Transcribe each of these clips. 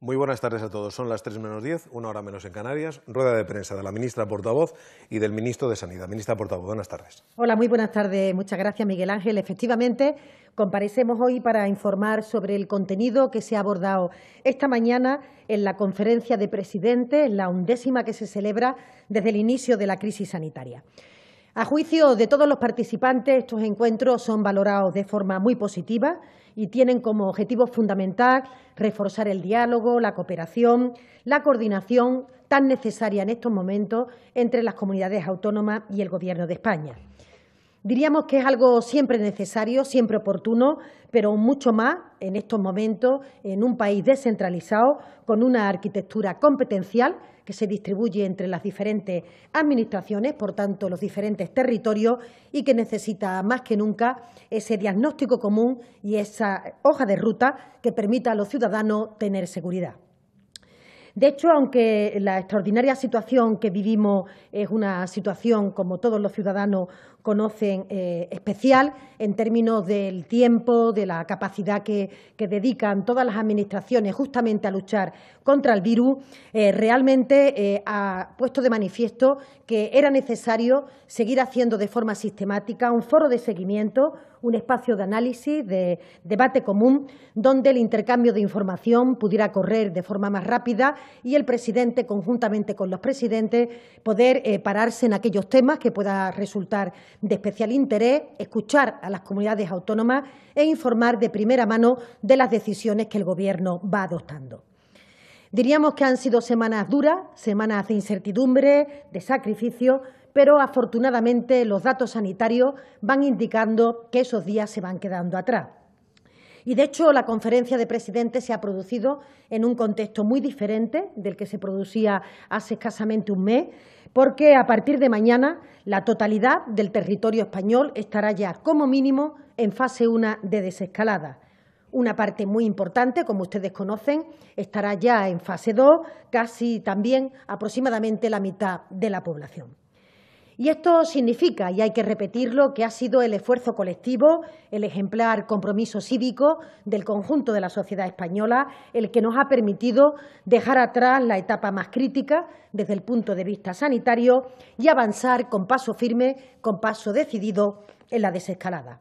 Muy buenas tardes a todos. Son las 3 menos 10, una hora menos en Canarias. Rueda de prensa de la ministra portavoz y del ministro de Sanidad. Ministra portavoz, buenas tardes. Hola, muy buenas tardes. Muchas gracias, Miguel Ángel. Efectivamente, comparecemos hoy para informar sobre el contenido que se ha abordado esta mañana en la conferencia de presidentes, la undécima que se celebra desde el inicio de la crisis sanitaria. A juicio de todos los participantes, estos encuentros son valorados de forma muy positiva y tienen como objetivo fundamental reforzar el diálogo, la cooperación, la coordinación tan necesaria en estos momentos entre las comunidades autónomas y el Gobierno de España. Diríamos que es algo siempre necesario, siempre oportuno, pero mucho más en estos momentos en un país descentralizado con una arquitectura competencial que se distribuye entre las diferentes administraciones, por tanto los diferentes territorios, y que necesita más que nunca ese diagnóstico común y esa hoja de ruta que permita a los ciudadanos tener seguridad. De hecho, aunque la extraordinaria situación que vivimos es una situación, como todos los ciudadanos, conocen eh, especial en términos del tiempo, de la capacidad que, dedican todas las administraciones justamente a luchar contra el virus, eh, realmente eh, ha puesto de manifiesto que era necesario seguir haciendo de forma sistemática un foro de seguimiento, un espacio de análisis, de debate común, donde el intercambio de información pudiera correr de forma más rápida y el presidente, conjuntamente con los presidentes, poder pararse en aquellos temas que pueda resultar de especial interés escuchar a las comunidades autónomas e informar de primera mano de las decisiones que el Gobierno va adoptando. Diríamos que han sido semanas duras, semanas de incertidumbre, de sacrificio, pero afortunadamente los datos sanitarios van indicando que esos días se van quedando atrás. Y, de hecho, la conferencia de presidentes se ha producido en un contexto muy diferente del que se producía hace escasamente un mes, porque a partir de mañana la totalidad del territorio español estará ya como mínimo en fase 1 de desescalada. Una parte muy importante, como ustedes conocen, estará ya en fase 2, casi también aproximadamente la mitad de la población. Y esto significa, y hay que repetirlo, que ha sido el esfuerzo colectivo, el ejemplar compromiso cívico del conjunto de la sociedad española, el que nos ha permitido dejar atrás la etapa más crítica desde el punto de vista sanitario y avanzar con paso firme, con paso decidido en la desescalada.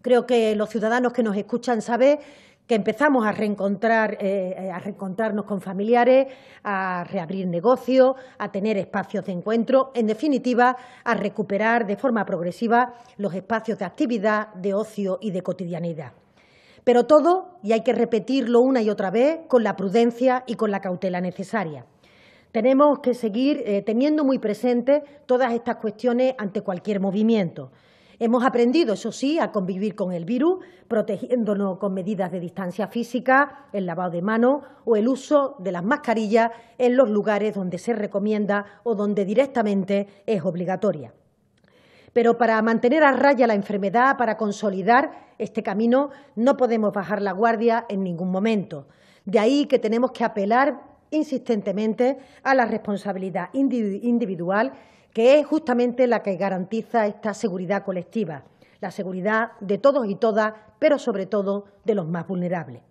Creo que los ciudadanos que nos escuchan saben que empezamos a, reencontrar, eh, a reencontrarnos con familiares, a reabrir negocios, a tener espacios de encuentro, en definitiva, a recuperar de forma progresiva los espacios de actividad, de ocio y de cotidianidad. Pero todo, y hay que repetirlo una y otra vez, con la prudencia y con la cautela necesaria. Tenemos que seguir eh, teniendo muy presentes todas estas cuestiones ante cualquier movimiento. Hemos aprendido, eso sí, a convivir con el virus, protegiéndonos con medidas de distancia física, el lavado de manos o el uso de las mascarillas en los lugares donde se recomienda o donde directamente es obligatoria. Pero para mantener a raya la enfermedad, para consolidar este camino, no podemos bajar la guardia en ningún momento. De ahí que tenemos que apelar insistentemente a la responsabilidad individual que es justamente la que garantiza esta seguridad colectiva, la seguridad de todos y todas, pero sobre todo de los más vulnerables.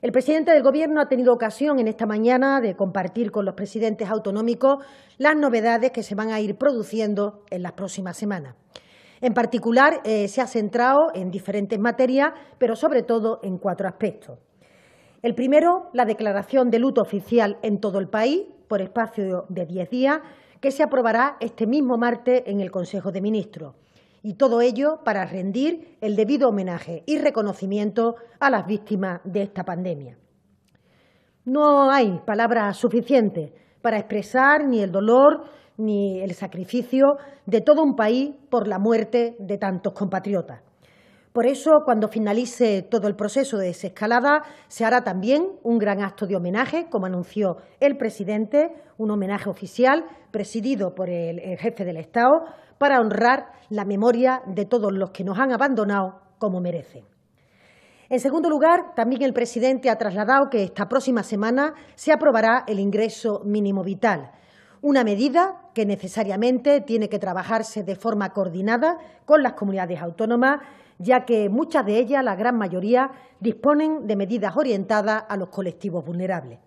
El presidente del Gobierno ha tenido ocasión en esta mañana de compartir con los presidentes autonómicos las novedades que se van a ir produciendo en las próximas semanas. En particular, eh, se ha centrado en diferentes materias, pero sobre todo en cuatro aspectos. El primero, la declaración de luto oficial en todo el país por espacio de diez días, que se aprobará este mismo martes en el Consejo de Ministros. Y todo ello para rendir el debido homenaje y reconocimiento a las víctimas de esta pandemia. No hay palabras suficientes para expresar ni el dolor ni el sacrificio de todo un país por la muerte de tantos compatriotas. Por eso, cuando finalice todo el proceso de desescalada, se hará también un gran acto de homenaje, como anunció el presidente, un homenaje oficial presidido por el jefe del Estado, para honrar la memoria de todos los que nos han abandonado como merecen. En segundo lugar, también el presidente ha trasladado que esta próxima semana se aprobará el ingreso mínimo vital, una medida que necesariamente tiene que trabajarse de forma coordinada con las comunidades autónomas ya que muchas de ellas, la gran mayoría, disponen de medidas orientadas a los colectivos vulnerables.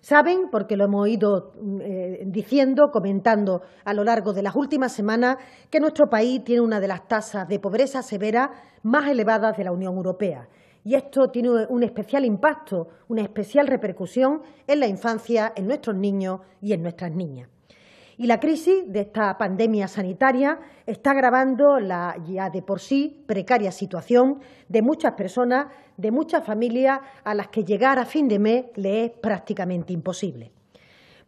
Saben, porque lo hemos ido mm, eh, diciendo, comentando a lo largo de las últimas semanas, que nuestro país tiene una de las tasas de pobreza severa más elevadas de la Unión Europea. Y esto tiene un especial impacto, una especial repercusión en la infancia, en nuestros niños y en nuestras niñas. Y la crisis de esta pandemia sanitaria está agravando la ya de por sí precaria situación de muchas personas, de muchas familias a las que llegar a fin de mes le es prácticamente imposible.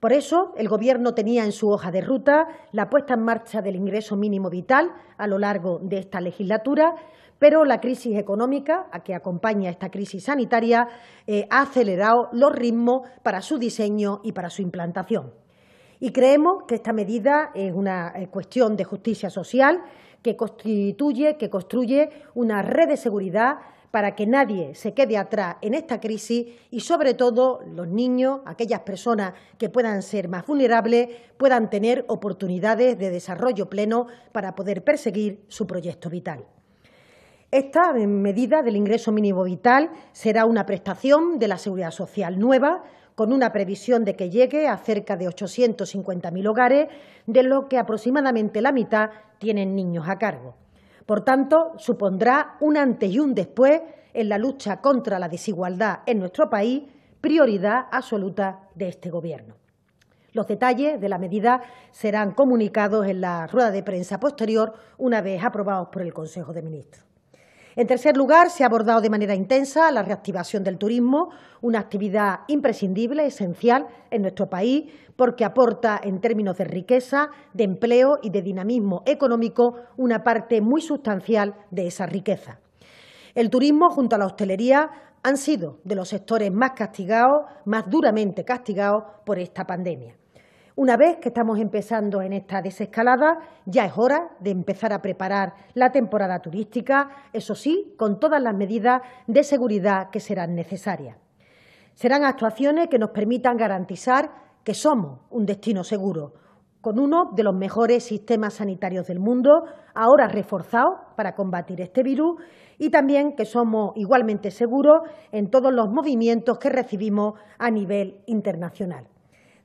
Por eso, el Gobierno tenía en su hoja de ruta la puesta en marcha del ingreso mínimo vital a lo largo de esta legislatura, pero la crisis económica a que acompaña esta crisis sanitaria eh, ha acelerado los ritmos para su diseño y para su implantación. Y creemos que esta medida es una eh, cuestión de justicia social que constituye, que construye una red de seguridad para que nadie se quede atrás en esta crisis y, sobre todo, los niños, aquellas personas que puedan ser más vulnerables, puedan tener oportunidades de desarrollo pleno para poder perseguir su proyecto vital. Esta medida del ingreso mínimo vital será una prestación de la Seguridad Social nueva con una previsión de que llegue a cerca de 850.000 hogares, de los que aproximadamente la mitad tienen niños a cargo. Por tanto, supondrá un antes y un después en la lucha contra la desigualdad en nuestro país, prioridad absoluta de este Gobierno. Los detalles de la medida serán comunicados en la rueda de prensa posterior una vez aprobados por el Consejo de Ministros. En tercer lugar, se ha abordado de manera intensa la reactivación del turismo, una actividad imprescindible, esencial en nuestro país, porque aporta en términos de riqueza, de empleo y de dinamismo económico una parte muy sustancial de esa riqueza. El turismo, junto a la hostelería, han sido de los sectores más castigados, más duramente castigados por esta pandemia. Una vez que estamos empezando en esta desescalada, ya es hora de empezar a preparar la temporada turística, eso sí, con todas las medidas de seguridad que serán necesarias. Serán actuaciones que nos permitan garantizar que somos un destino seguro, con uno de los mejores sistemas sanitarios del mundo, ahora reforzado para combatir este virus, y también que somos igualmente seguros en todos los movimientos que recibimos a nivel internacional.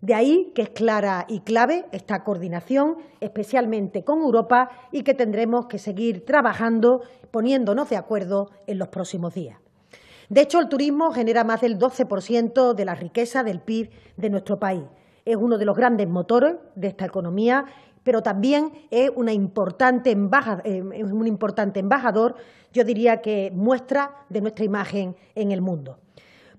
De ahí que es clara y clave esta coordinación, especialmente con Europa, y que tendremos que seguir trabajando, poniéndonos de acuerdo en los próximos días. De hecho, el turismo genera más del 12% de la riqueza del PIB de nuestro país. Es uno de los grandes motores de esta economía, pero también es eh, un importante embajador, yo diría que muestra de nuestra imagen en el mundo.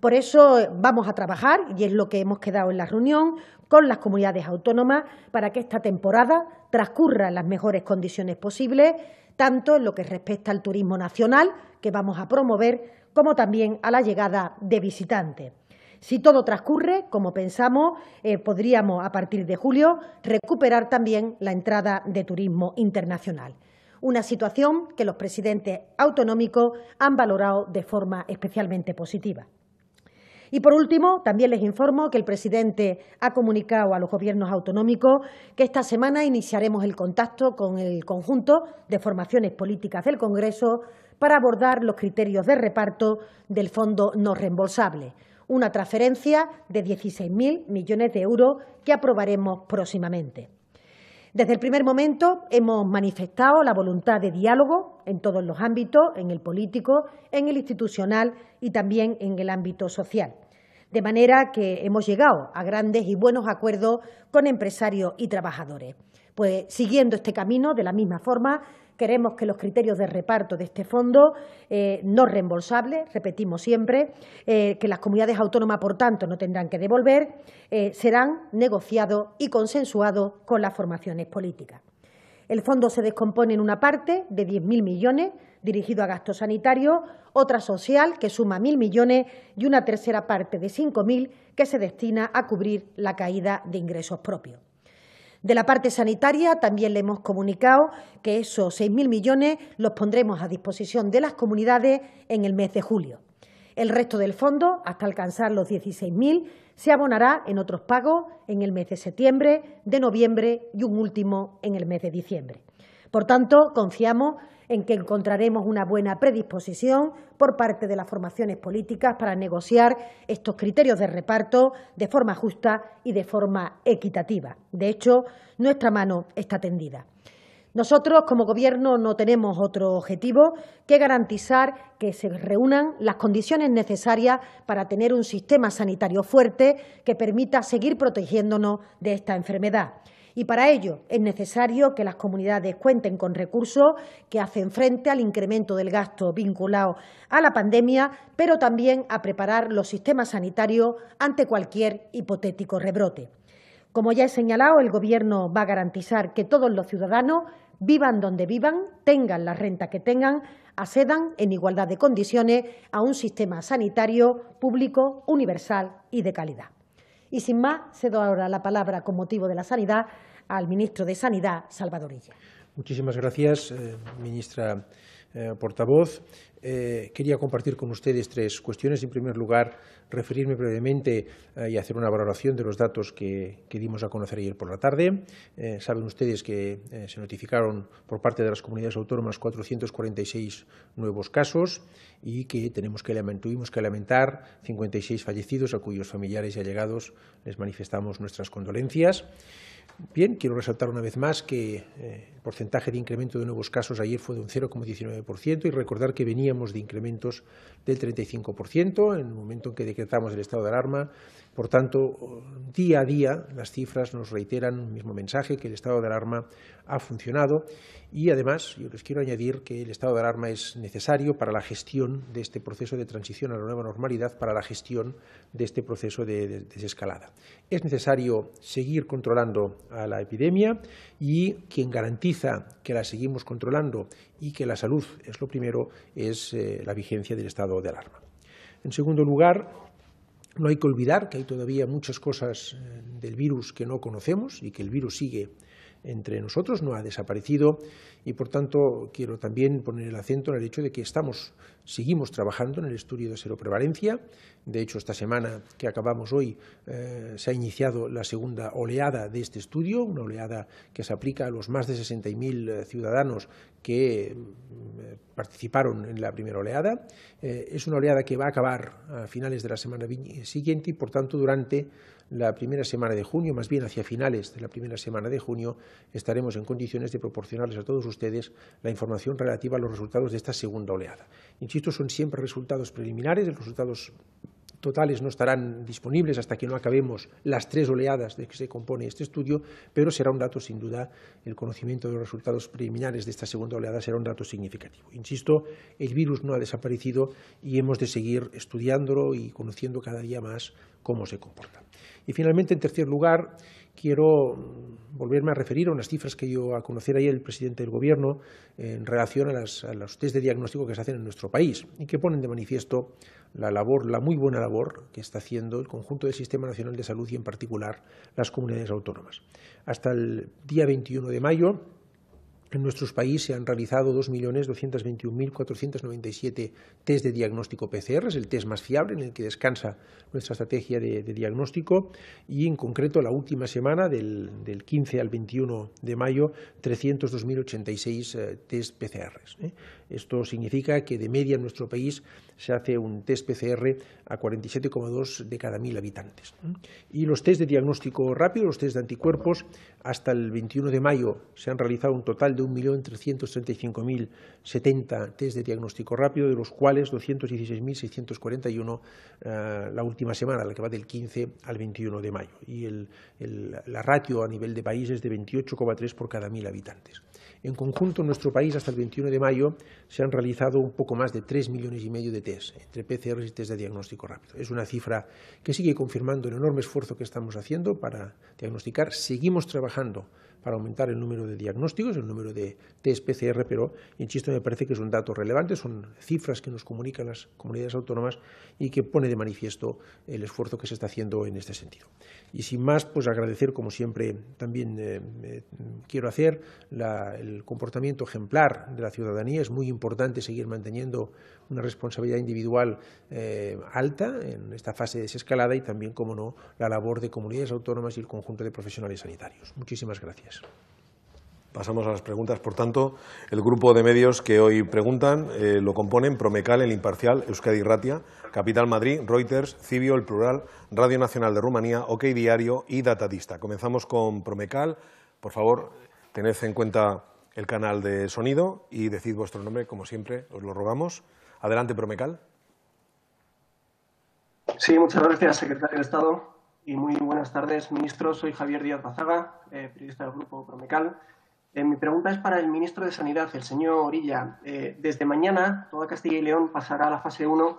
Por eso eh, vamos a trabajar, y es lo que hemos quedado en la reunión, con las comunidades autónomas para que esta temporada transcurra en las mejores condiciones posibles, tanto en lo que respecta al turismo nacional, que vamos a promover, como también a la llegada de visitantes. Si todo transcurre, como pensamos, eh, podríamos, a partir de julio, recuperar también la entrada de turismo internacional. Una situación que los presidentes autonómicos han valorado de forma especialmente positiva. Y por último, también les informo que el presidente ha comunicado a los gobiernos autonómicos que esta semana iniciaremos el contacto con el conjunto de formaciones políticas del Congreso para abordar los criterios de reparto del fondo no reembolsable, una transferencia de 16.000 millones de euros que aprobaremos próximamente. Desde el primer momento hemos manifestado la voluntad de diálogo en todos los ámbitos, en el político, en el institucional y también en el ámbito social. De manera que hemos llegado a grandes y buenos acuerdos con empresarios y trabajadores. Pues siguiendo este camino, de la misma forma, Queremos que los criterios de reparto de este fondo eh, no reembolsables, repetimos siempre, eh, que las comunidades autónomas, por tanto, no tendrán que devolver, eh, serán negociados y consensuados con las formaciones políticas. El fondo se descompone en una parte de 10.000 millones dirigido a gastos sanitarios, otra social que suma 1.000 millones y una tercera parte de 5.000 que se destina a cubrir la caída de ingresos propios. De la parte sanitaria también le hemos comunicado que esos 6.000 millones los pondremos a disposición de las comunidades en el mes de julio. El resto del fondo, hasta alcanzar los 16.000, se abonará en otros pagos en el mes de septiembre, de noviembre y un último en el mes de diciembre. Por tanto, confiamos en que encontraremos una buena predisposición por parte de las formaciones políticas para negociar estos criterios de reparto de forma justa y de forma equitativa. De hecho, nuestra mano está tendida. Nosotros, como Gobierno, no tenemos otro objetivo que garantizar que se reúnan las condiciones necesarias para tener un sistema sanitario fuerte que permita seguir protegiéndonos de esta enfermedad. Y para ello es necesario que las comunidades cuenten con recursos que hacen frente al incremento del gasto vinculado a la pandemia, pero también a preparar los sistemas sanitarios ante cualquier hipotético rebrote. Como ya he señalado, el Gobierno va a garantizar que todos los ciudadanos, vivan donde vivan, tengan la renta que tengan, accedan en igualdad de condiciones a un sistema sanitario público, universal y de calidad. Y sin más, cedo ahora la palabra con motivo de la sanidad al ministro de Sanidad, Salvador Salvadorilla. Muchísimas gracias, eh, ministra. Eh, portavoz. Eh, quería compartir con ustedes tres cuestiones. En primer lugar, referirme brevemente eh, y hacer una valoración de los datos que, dimos a conocer ayer por la tarde. saben ustedes que se notificaron por parte de las comunidades autónomas 446 nuevos casos y que tenemos que, tuvimos que lamentar 56 fallecidos a cuyos familiares y allegados les manifestamos nuestras condolencias. Bien, quiero resaltar una vez más que eh, el porcentaje de incremento de nuevos casos ayer fue de un 0,19% y recordar que veníamos de incrementos del 35% en el momento en que decretamos el estado de alarma. Por tanto, día a día las cifras nos reiteran el mismo mensaje, que el estado de alarma ha funcionado y además yo les quiero añadir que el estado de alarma es necesario para la gestión de este proceso de transición a la nueva normalidad, para la gestión de este proceso de desescalada. Es necesario seguir controlando a la epidemia y quien garantiza que la seguimos controlando y que la salud es lo primero, es eh, la vigencia del estado de alarma. En segundo lugar, no hay que olvidar que hay todavía muchas cosas eh, del virus que no conocemos y que el virus sigue entre nosotros, no ha desaparecido y por tanto quiero también poner el acento en el hecho de que estamos, seguimos trabajando en el estudio de seroprevalencia. De hecho, esta semana que acabamos hoy eh, se ha iniciado la segunda oleada de este estudio, una oleada que se aplica a los más de 60.000 eh, ciudadanos que mm, eh, participaron en la primera oleada. es una oleada que va a acabar a finales de la semana siguiente y por tanto durante la primera semana de junio, más bien hacia finales de la primera semana de junio, estaremos en condiciones de proporcionarles a todos ustedes la información relativa a los resultados de esta segunda oleada. Insisto, son siempre resultados preliminares, los resultados totales no estarán disponibles hasta que no acabemos las tres oleadas de que se compone este estudio, pero será un dato sin duda, el conocimiento de los resultados preliminares de esta segunda oleada será un dato significativo. Insisto, el virus no ha desaparecido y hemos de seguir estudiándolo y conociendo cada día más cómo se comporta. Y finalmente, en tercer lugar, quiero volverme a referir a unas cifras que yo a conocer ayer el presidente del Gobierno en relación a, las, a, los test de diagnóstico que se hacen en nuestro país y que ponen de manifiesto la labor, la muy buena labor que está haciendo el conjunto del Sistema Nacional de Salud y en particular las comunidades autónomas. Hasta el día 21 de mayo en nuestros países se han realizado 2.221.497 test de diagnóstico PCR, es el test más fiable en el que descansa nuestra estrategia de, diagnóstico y en concreto la última semana del, 15 al 21 de mayo 302.086 eh, test PCR. Esto significa que de media en nuestro país se hace un test PCR a 47,2 de cada mil habitantes. Y los test de diagnóstico rápido, los test de anticuerpos, hasta el 21 de mayo se han realizado un total de 1.335.070 test de diagnóstico rápido, de los cuales 216.641 eh, la última semana, la que va del 15 al 21 de mayo. Y la ratio a nivel de país es de 28,3 por cada mil habitantes. En conjunto, en nuestro país, hasta el 21 de mayo, se han realizado un poco más de tres millones y medio de test, entre PCR y test de diagnóstico rápido. Es una cifra que sigue confirmando el enorme esfuerzo que estamos haciendo para diagnosticar. Seguimos trabajando para aumentar el número de diagnósticos, el número de test PCR, pero, insisto, me parece que es un dato relevante, son cifras que nos comunican las comunidades autónomas y que pone de manifiesto el esfuerzo que se está haciendo en este sentido. Y sin más, pues agradecer, como siempre también eh, quiero hacer, el comportamiento ejemplar de la ciudadanía. Es muy importante seguir manteniendo una responsabilidad individual eh, alta en esta fase de desescalada y también, como no, la labor de comunidades autónomas y el conjunto de profesionales sanitarios. Muchísimas gracias. Pasamos a las preguntas. Por tanto, el grupo de medios que hoy preguntan eh, lo componen Promecal, El Imparcial, Euskadi Ratia, Capital Madrid, Reuters, Cibio, El Plural, Radio Nacional de Rumanía, OK Diario y Datadista. Comenzamos con Promecal. Por favor, tened en cuenta el canal de sonido y decid vuestro nombre, como siempre, os lo rogamos. Adelante, Promecal. Sí, muchas gracias, secretario de Estado muy buenas tardes, ministro. Soy Javier Díaz Bazaga, eh, periodista del Grupo Promecal. Eh, mi pregunta es para el ministro de Sanidad, el señor Orilla. Eh, desde mañana, toda Castilla y León pasará a la fase 1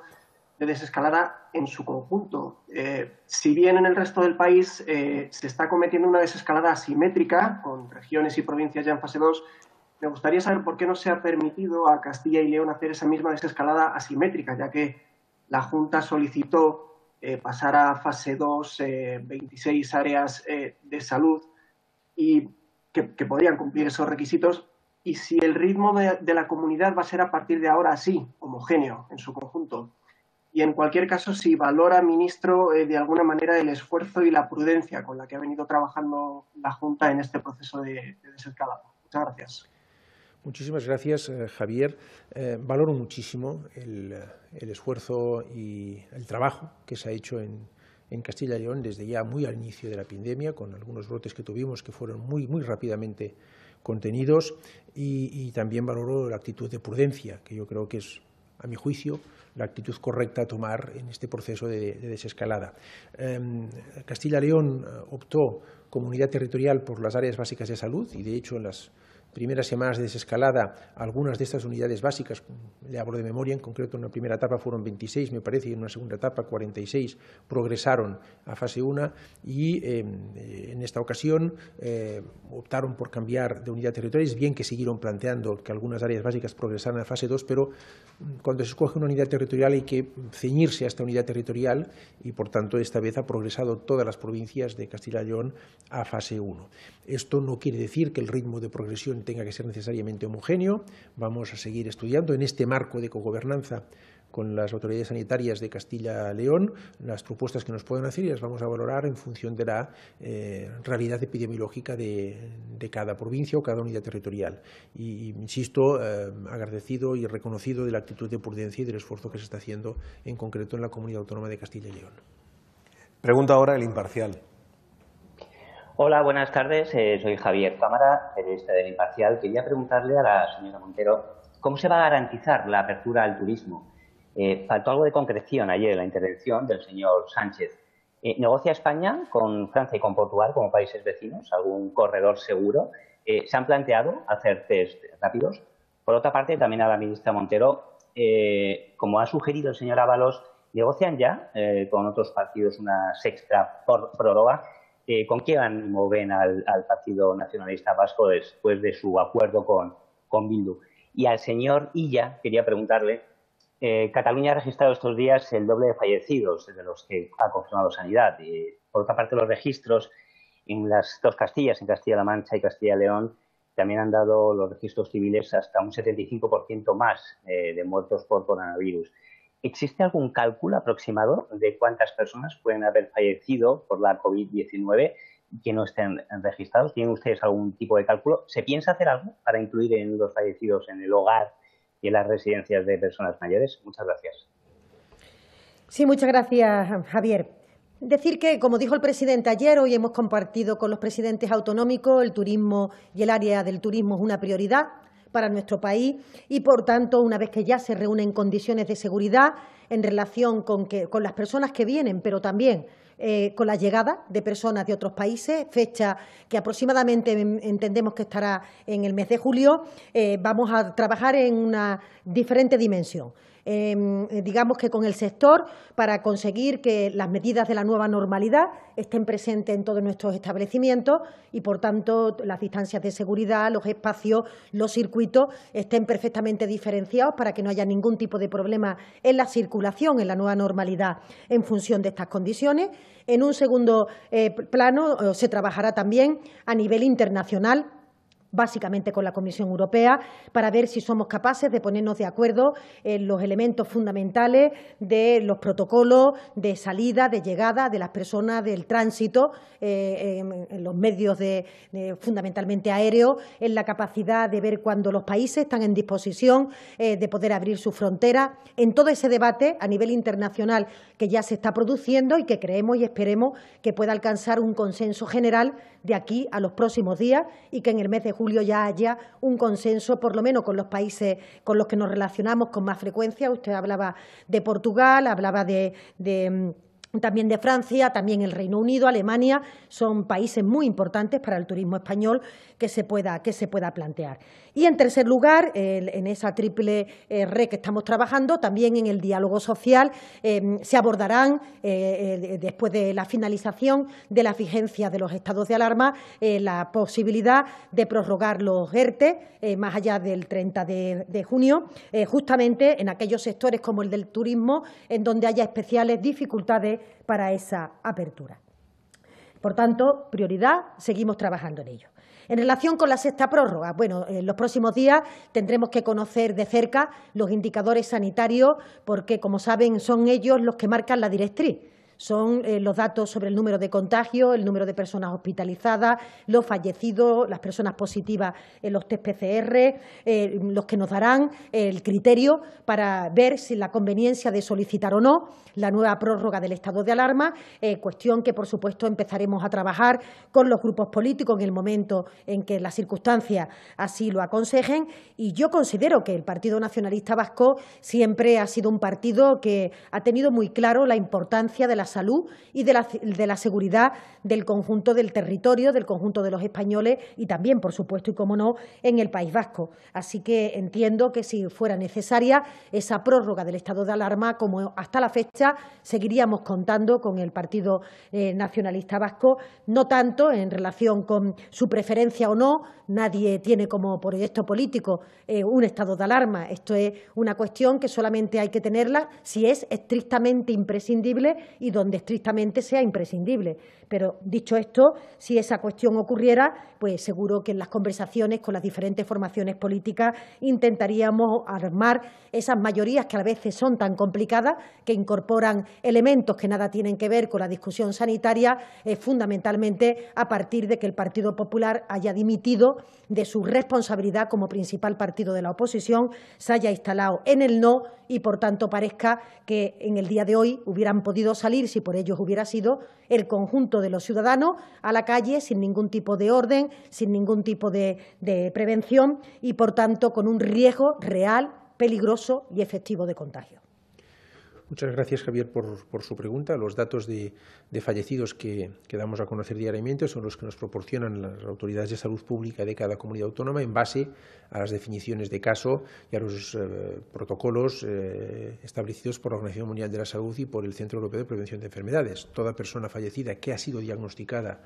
de desescalada en su conjunto. si bien en el resto del país se está cometiendo una desescalada asimétrica, con regiones y provincias ya en fase 2, me gustaría saber por qué no se ha permitido a Castilla y León hacer esa misma desescalada asimétrica, ya que la Junta solicitó eh, pasar a fase 2 26 eh, áreas eh, de salud y que, podrían cumplir esos requisitos y si el ritmo de, la comunidad va a ser a partir de ahora así, homogéneo en su conjunto. Y en cualquier caso, si valora, ministro, de alguna manera el esfuerzo y la prudencia con la que ha venido trabajando la Junta en este proceso de, de desescalado. Muchas gracias. Muchísimas gracias, eh, Javier. Eh, valoro muchísimo eh, el, esfuerzo y el trabajo que se ha hecho en, Castilla y León desde ya muy al inicio de la pandemia, con algunos brotes que tuvimos que fueron muy, muy rápidamente contenidos y, también valoro la actitud de prudencia, que yo creo que es, a mi juicio, la actitud correcta a tomar en este proceso de, desescalada. Em, Castilla y León optó comunidad territorial por las áreas básicas de salud y, de hecho, en las primeras semanas de desescalada algunas de estas unidades básicas, le hablo de memoria, en concreto en una primera etapa fueron 26, me parece, y en una segunda etapa 46, progresaron a fase 1 y em, eh, en esta ocasión eh, optaron por cambiar de unidad territorial. Es bien que siguieron planteando que algunas áreas básicas progresaran a fase 2, pero mm, cuando se escoge una unidad territorial hay que ceñirse a esta unidad territorial y, por tanto, esta vez ha progresado todas las provincias de Castilla y León a fase 1. Esto no quiere decir que el ritmo de progresión tenga que ser necesariamente homogéneo. Vamos a seguir estudiando en este marco de cogobernanza con las autoridades sanitarias de Castilla-León las propuestas que nos pueden hacer y las vamos a valorar en función de la eh, realidad epidemiológica de, cada provincia o cada unidad territorial. Y, insisto, eh, agradecido y reconocido de la actitud de prudencia y del esfuerzo que se está haciendo en concreto en la comunidad autónoma de Castilla y León. Pregunta ahora el imparcial. Hola, buenas tardes. Eh, soy Javier Cámara, periodista del Imparcial. Quería preguntarle a la señora Montero cómo se va a garantizar la apertura al turismo. Eh, faltó algo de concreción ayer en la intervención del señor Sánchez. Eh, ¿Negocia España con Francia y con Portugal como países vecinos algún corredor seguro? ¿Se han planteado hacer test rápidos? Por otra parte, también a la ministra Montero, como ha sugerido el señor Ábalos, negocian ya con otros partidos una sexta prórroga ¿Con qué ánimo ven al, al, Partido Nacionalista Vasco después de su acuerdo con, Bildu? Y al señor Illa quería preguntarle, eh, Cataluña ha registrado estos días el doble de fallecidos de los que ha confirmado Sanidad. por otra parte, los registros en las dos Castillas, en Castilla-La Mancha y Castilla-León, también han dado los registros civiles hasta un 75% más eh, de muertos por coronavirus. ¿Existe algún cálculo aproximado de cuántas personas pueden haber fallecido por la COVID-19 que no estén registrados? ¿Tienen ustedes algún tipo de cálculo? ¿Se piensa hacer algo para incluir en los fallecidos en el hogar y en las residencias de personas mayores? Muchas gracias. Sí, muchas gracias, Javier. Decir que, como dijo el presidente ayer, hoy hemos compartido con los presidentes autonómicos el turismo y el área del turismo es una prioridad para nuestro país y, por tanto, una vez que ya se reúnen condiciones de seguridad en relación con, que, con las personas que vienen, pero también eh, con la llegada de personas de otros países, fecha que aproximadamente entendemos que estará en el mes de julio, eh, vamos a trabajar en una diferente dimensión. Em, eh, digamos que con el sector, para conseguir que las medidas de la nueva normalidad estén presentes en todos nuestros establecimientos y, por tanto, las distancias de seguridad, los espacios, los circuitos estén perfectamente diferenciados para que no haya ningún tipo de problema en la circulación, en la nueva normalidad, en función de estas condiciones. En un segundo eh, plano, eh, se trabajará también a nivel internacional básicamente con la Comisión Europea, para ver si somos capaces de ponernos de acuerdo en los elementos fundamentales de los protocolos de salida, de llegada de las personas, del tránsito, eh, en, los medios de, fundamentalmente aéreos, en la capacidad de ver cuando los países están en disposición eh, de poder abrir sus fronteras. En todo ese debate a nivel internacional que ya se está produciendo y que creemos y esperemos que pueda alcanzar un consenso general de aquí a los próximos días y que en el mes de julio julio ya haya un consenso, por lo menos con los países con los que nos relacionamos con más frecuencia. Usted hablaba de Portugal, hablaba mm, también de Francia, también el Reino Unido, Alemania, son países muy importantes para el turismo español que se pueda, que se pueda plantear. Y en tercer lugar, en esa triple eh, red que estamos trabajando, también en el diálogo social em, se abordarán, eh, eh, después de la finalización de la vigencia de los estados de alarma, la posibilidad de prorrogar los ERTE más allá del 30 de junio, justamente en aquellos sectores como el del turismo, en donde haya especiales dificultades para esa apertura. Por tanto, prioridad, seguimos trabajando en ello. En relación con la sexta prórroga, bueno, en los próximos días tendremos que conocer de cerca los indicadores sanitarios porque, como saben, son ellos los que marcan la directriz. Son eh, los datos sobre el número de contagios, el número de personas hospitalizadas, los fallecidos, las personas positivas en los test PCR, eh, los que nos darán el criterio para ver si la conveniencia de solicitar o no la nueva prórroga del estado de alarma, eh, cuestión que, por supuesto, empezaremos a trabajar con los grupos políticos en el momento en que las circunstancias así lo aconsejen. Y yo considero que el Partido Nacionalista Vasco siempre ha sido un partido que ha tenido muy claro la importancia de la salud y de la, seguridad del conjunto del territorio, del conjunto de los españoles y también, por supuesto, y como no, en el País Vasco. Así que entiendo que si fuera necesaria esa prórroga del estado de alarma, como hasta la fecha, seguiríamos contando con el Partido eh, Nacionalista Vasco, no tanto en relación con su preferencia o no, nadie tiene como proyecto político eh, un estado de alarma. Esto es una cuestión que solamente hay que tenerla si es estrictamente imprescindible y donde estrictamente sea imprescindible, pero dicho esto, si esa cuestión ocurriera, pues seguro que en las conversaciones con las diferentes formaciones políticas intentaríamos armar esas mayorías que a veces son tan complicadas, que incorporan elementos que nada tienen que ver con la discusión sanitaria, eh, fundamentalmente a partir de que el Partido Popular haya dimitido de su responsabilidad como principal partido de la oposición, se haya instalado en el no y, por tanto, parezca que en el día de hoy hubieran podido salir, si por ellos hubiera sido, el conjunto de los ciudadanos a la calle sin ningún tipo de orden, sin ningún tipo de prevención y, por tanto, con un riesgo real, peligroso y efectivo de contagio. Muchas gracias, Javier, por, su pregunta. Los datos de, fallecidos que, damos a conocer diariamente son los que nos proporcionan las autoridades de salud pública de cada comunidad autónoma en base a las definiciones de caso y a los eh, protocolos eh, establecidos por la Organización Mundial de la Salud y por el Centro Europeo de Prevención de Enfermedades. Toda persona fallecida que ha sido diagnosticada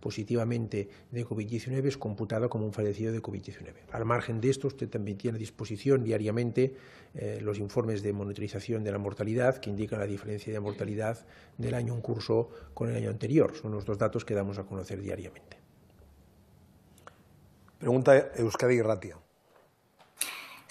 positivamente de COVID-19 es computado como un fallecido de COVID-19. Al margen de esto, usted también tiene a disposición diariamente eh, los informes de monitorización de la mortalidad que indican la diferencia de mortalidad del año en curso con el año anterior. Son los dos datos que damos a conocer diariamente. Pregunta Euskadi Ratia.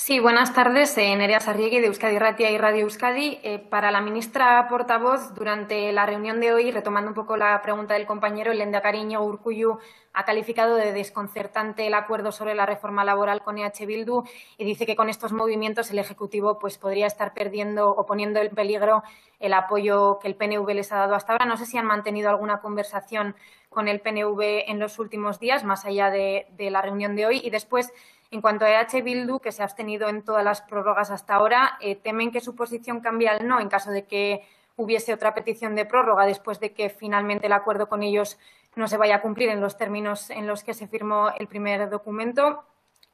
Sí, buenas tardes, eh, Nerea Sarriegui de Euskadi Ratia y Radio Euskadi. Eh, para la ministra portavoz, durante la reunión de hoy, retomando un poco la pregunta del compañero, el Cariño Urcuyu ha calificado de desconcertante el acuerdo sobre la reforma laboral con EH Bildu y dice que con estos movimientos el Ejecutivo pues, podría estar perdiendo o poniendo en peligro el apoyo que el PNV les ha dado hasta ahora. No sé si han mantenido alguna conversación con el PNV en los últimos días, más allá de la reunión de hoy. Y después en cuanto a EH Bildu, que se ha abstenido en todas las prórrogas hasta ahora, eh, temen que su posición cambie al no en caso de que hubiese otra petición de prórroga después de que finalmente el acuerdo con ellos no se vaya a cumplir en los términos en los que se firmó el primer documento.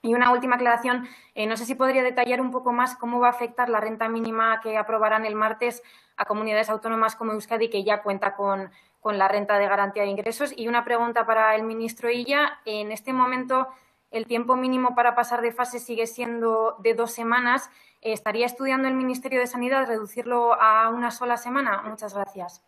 Y una última aclaración, eh, no sé si podría detallar un poco más cómo va a afectar la renta mínima que aprobarán el martes a comunidades autónomas como Euskadi, que ya cuenta con, con la renta de garantía de ingresos. Y una pregunta para el ministro Illa. En este momento, el tiempo mínimo para pasar de fase sigue siendo de dos semanas. ¿Estaría estudiando el Ministerio de Sanidad reducirlo a una sola semana? Muchas gracias.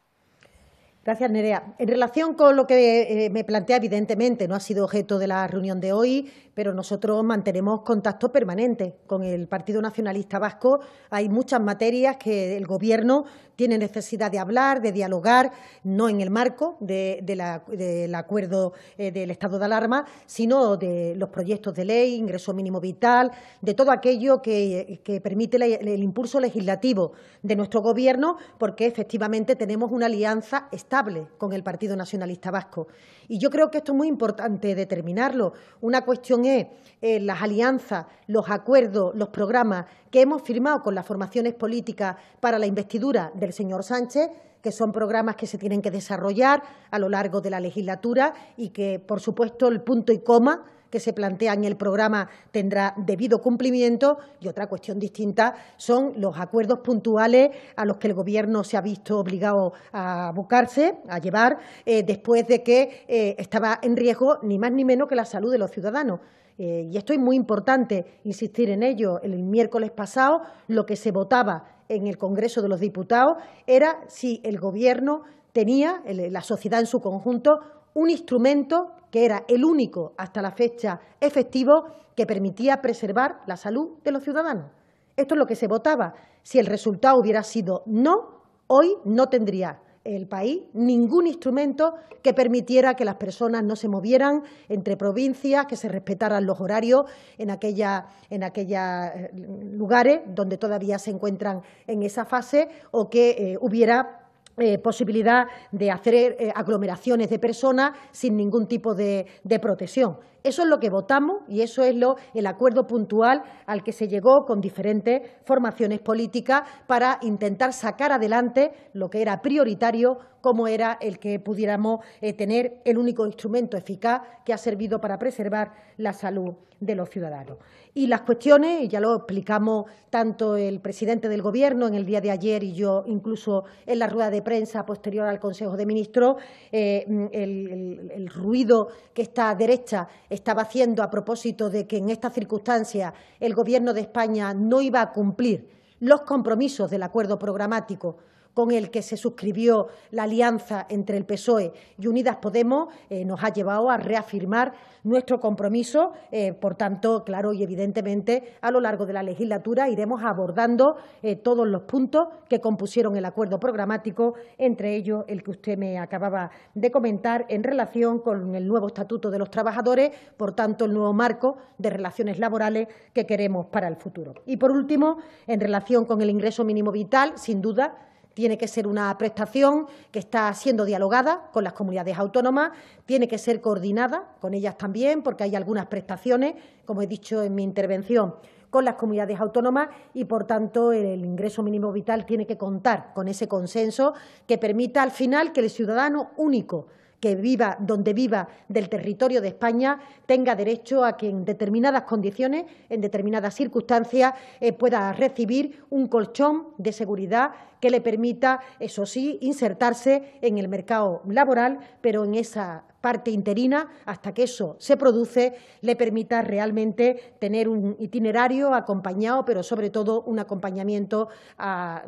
Gracias, Nerea. En relación con lo que eh, me plantea, evidentemente no ha sido objeto de la reunión de hoy, pero nosotros mantenemos contacto permanente con el Partido Nacionalista Vasco. Hay muchas materias que el Gobierno tiene necesidad de hablar, de dialogar, no en el marco del acuerdo eh, del estado de alarma, sino de los proyectos de ley, ingreso mínimo vital, de todo aquello que, permite el impulso legislativo de nuestro Gobierno, porque efectivamente tenemos una alianza estable con el Partido Nacionalista Vasco. Y yo creo que esto es muy importante determinarlo. Una cuestión es eh, las alianzas, los acuerdos, los programas que hemos firmado con las formaciones políticas para la investidura del señor Sánchez, que son programas que se tienen que desarrollar a lo largo de la legislatura y que, por supuesto, el punto y coma que se plantea en el programa tendrá debido cumplimiento y otra cuestión distinta son los acuerdos puntuales a los que el Gobierno se ha visto obligado a buscarse, a llevar, eh, después de que eh, estaba en riesgo ni más ni menos que la salud de los ciudadanos. Eh, y esto es muy importante insistir en ello. El miércoles pasado lo que se votaba en el Congreso de los Diputados era si el Gobierno tenía, la sociedad en su conjunto, un instrumento que era el único hasta la fecha efectivo que permitía preservar la salud de los ciudadanos. Esto es lo que se votaba. Si el resultado hubiera sido no, hoy no tendría el país ningún instrumento que permitiera que las personas no se movieran entre provincias, que se respetaran los horarios en aquellos en eh, lugares donde todavía se encuentran en esa fase o que eh, hubiera eh, posibilidad de hacer aglomeraciones de personas sin ningún tipo de protección. Eso es lo que votamos y eso es el acuerdo puntual al que se llegó con diferentes formaciones políticas para intentar sacar adelante lo que era prioritario, como era el que pudiéramos eh, tener el único instrumento eficaz que ha servido para preservar la salud de los ciudadanos. Y las cuestiones, ya lo explicamos tanto el presidente del Gobierno en el día de ayer y yo incluso en la rueda de prensa posterior al Consejo de Ministros, eh, el, el ruido que esta derecha estaba haciendo a propósito de que en esta circunstancia... el Gobierno de España no iba a cumplir los compromisos del acuerdo programático con el que se suscribió la alianza entre el PSOE y Unidas Podemos eh, nos ha llevado a reafirmar nuestro compromiso. Eh, por tanto, claro y evidentemente, a lo largo de la legislatura iremos abordando eh, todos los puntos que compusieron el acuerdo programático, entre ellos el que usted me acababa de comentar en relación con el nuevo Estatuto de los Trabajadores, por tanto, el nuevo marco de relaciones laborales que queremos para el futuro. Y, por último, en relación con el ingreso mínimo vital, sin duda, tiene que ser una prestación que está siendo dialogada con las comunidades autónomas, tiene que ser coordinada con ellas también, porque hay algunas prestaciones, como he dicho en mi intervención, con las comunidades autónomas y, por tanto, el ingreso mínimo vital tiene que contar con ese consenso que permita al final que el ciudadano único que viva donde viva del territorio de España tenga derecho a que en determinadas condiciones, en determinadas circunstancias, eh, pueda recibir un colchón de seguridad que le permita, eso sí, insertarse en el mercado laboral, pero en esa parte interina, hasta que eso se produce, le permita realmente tener un itinerario acompañado, pero sobre todo un acompañamiento a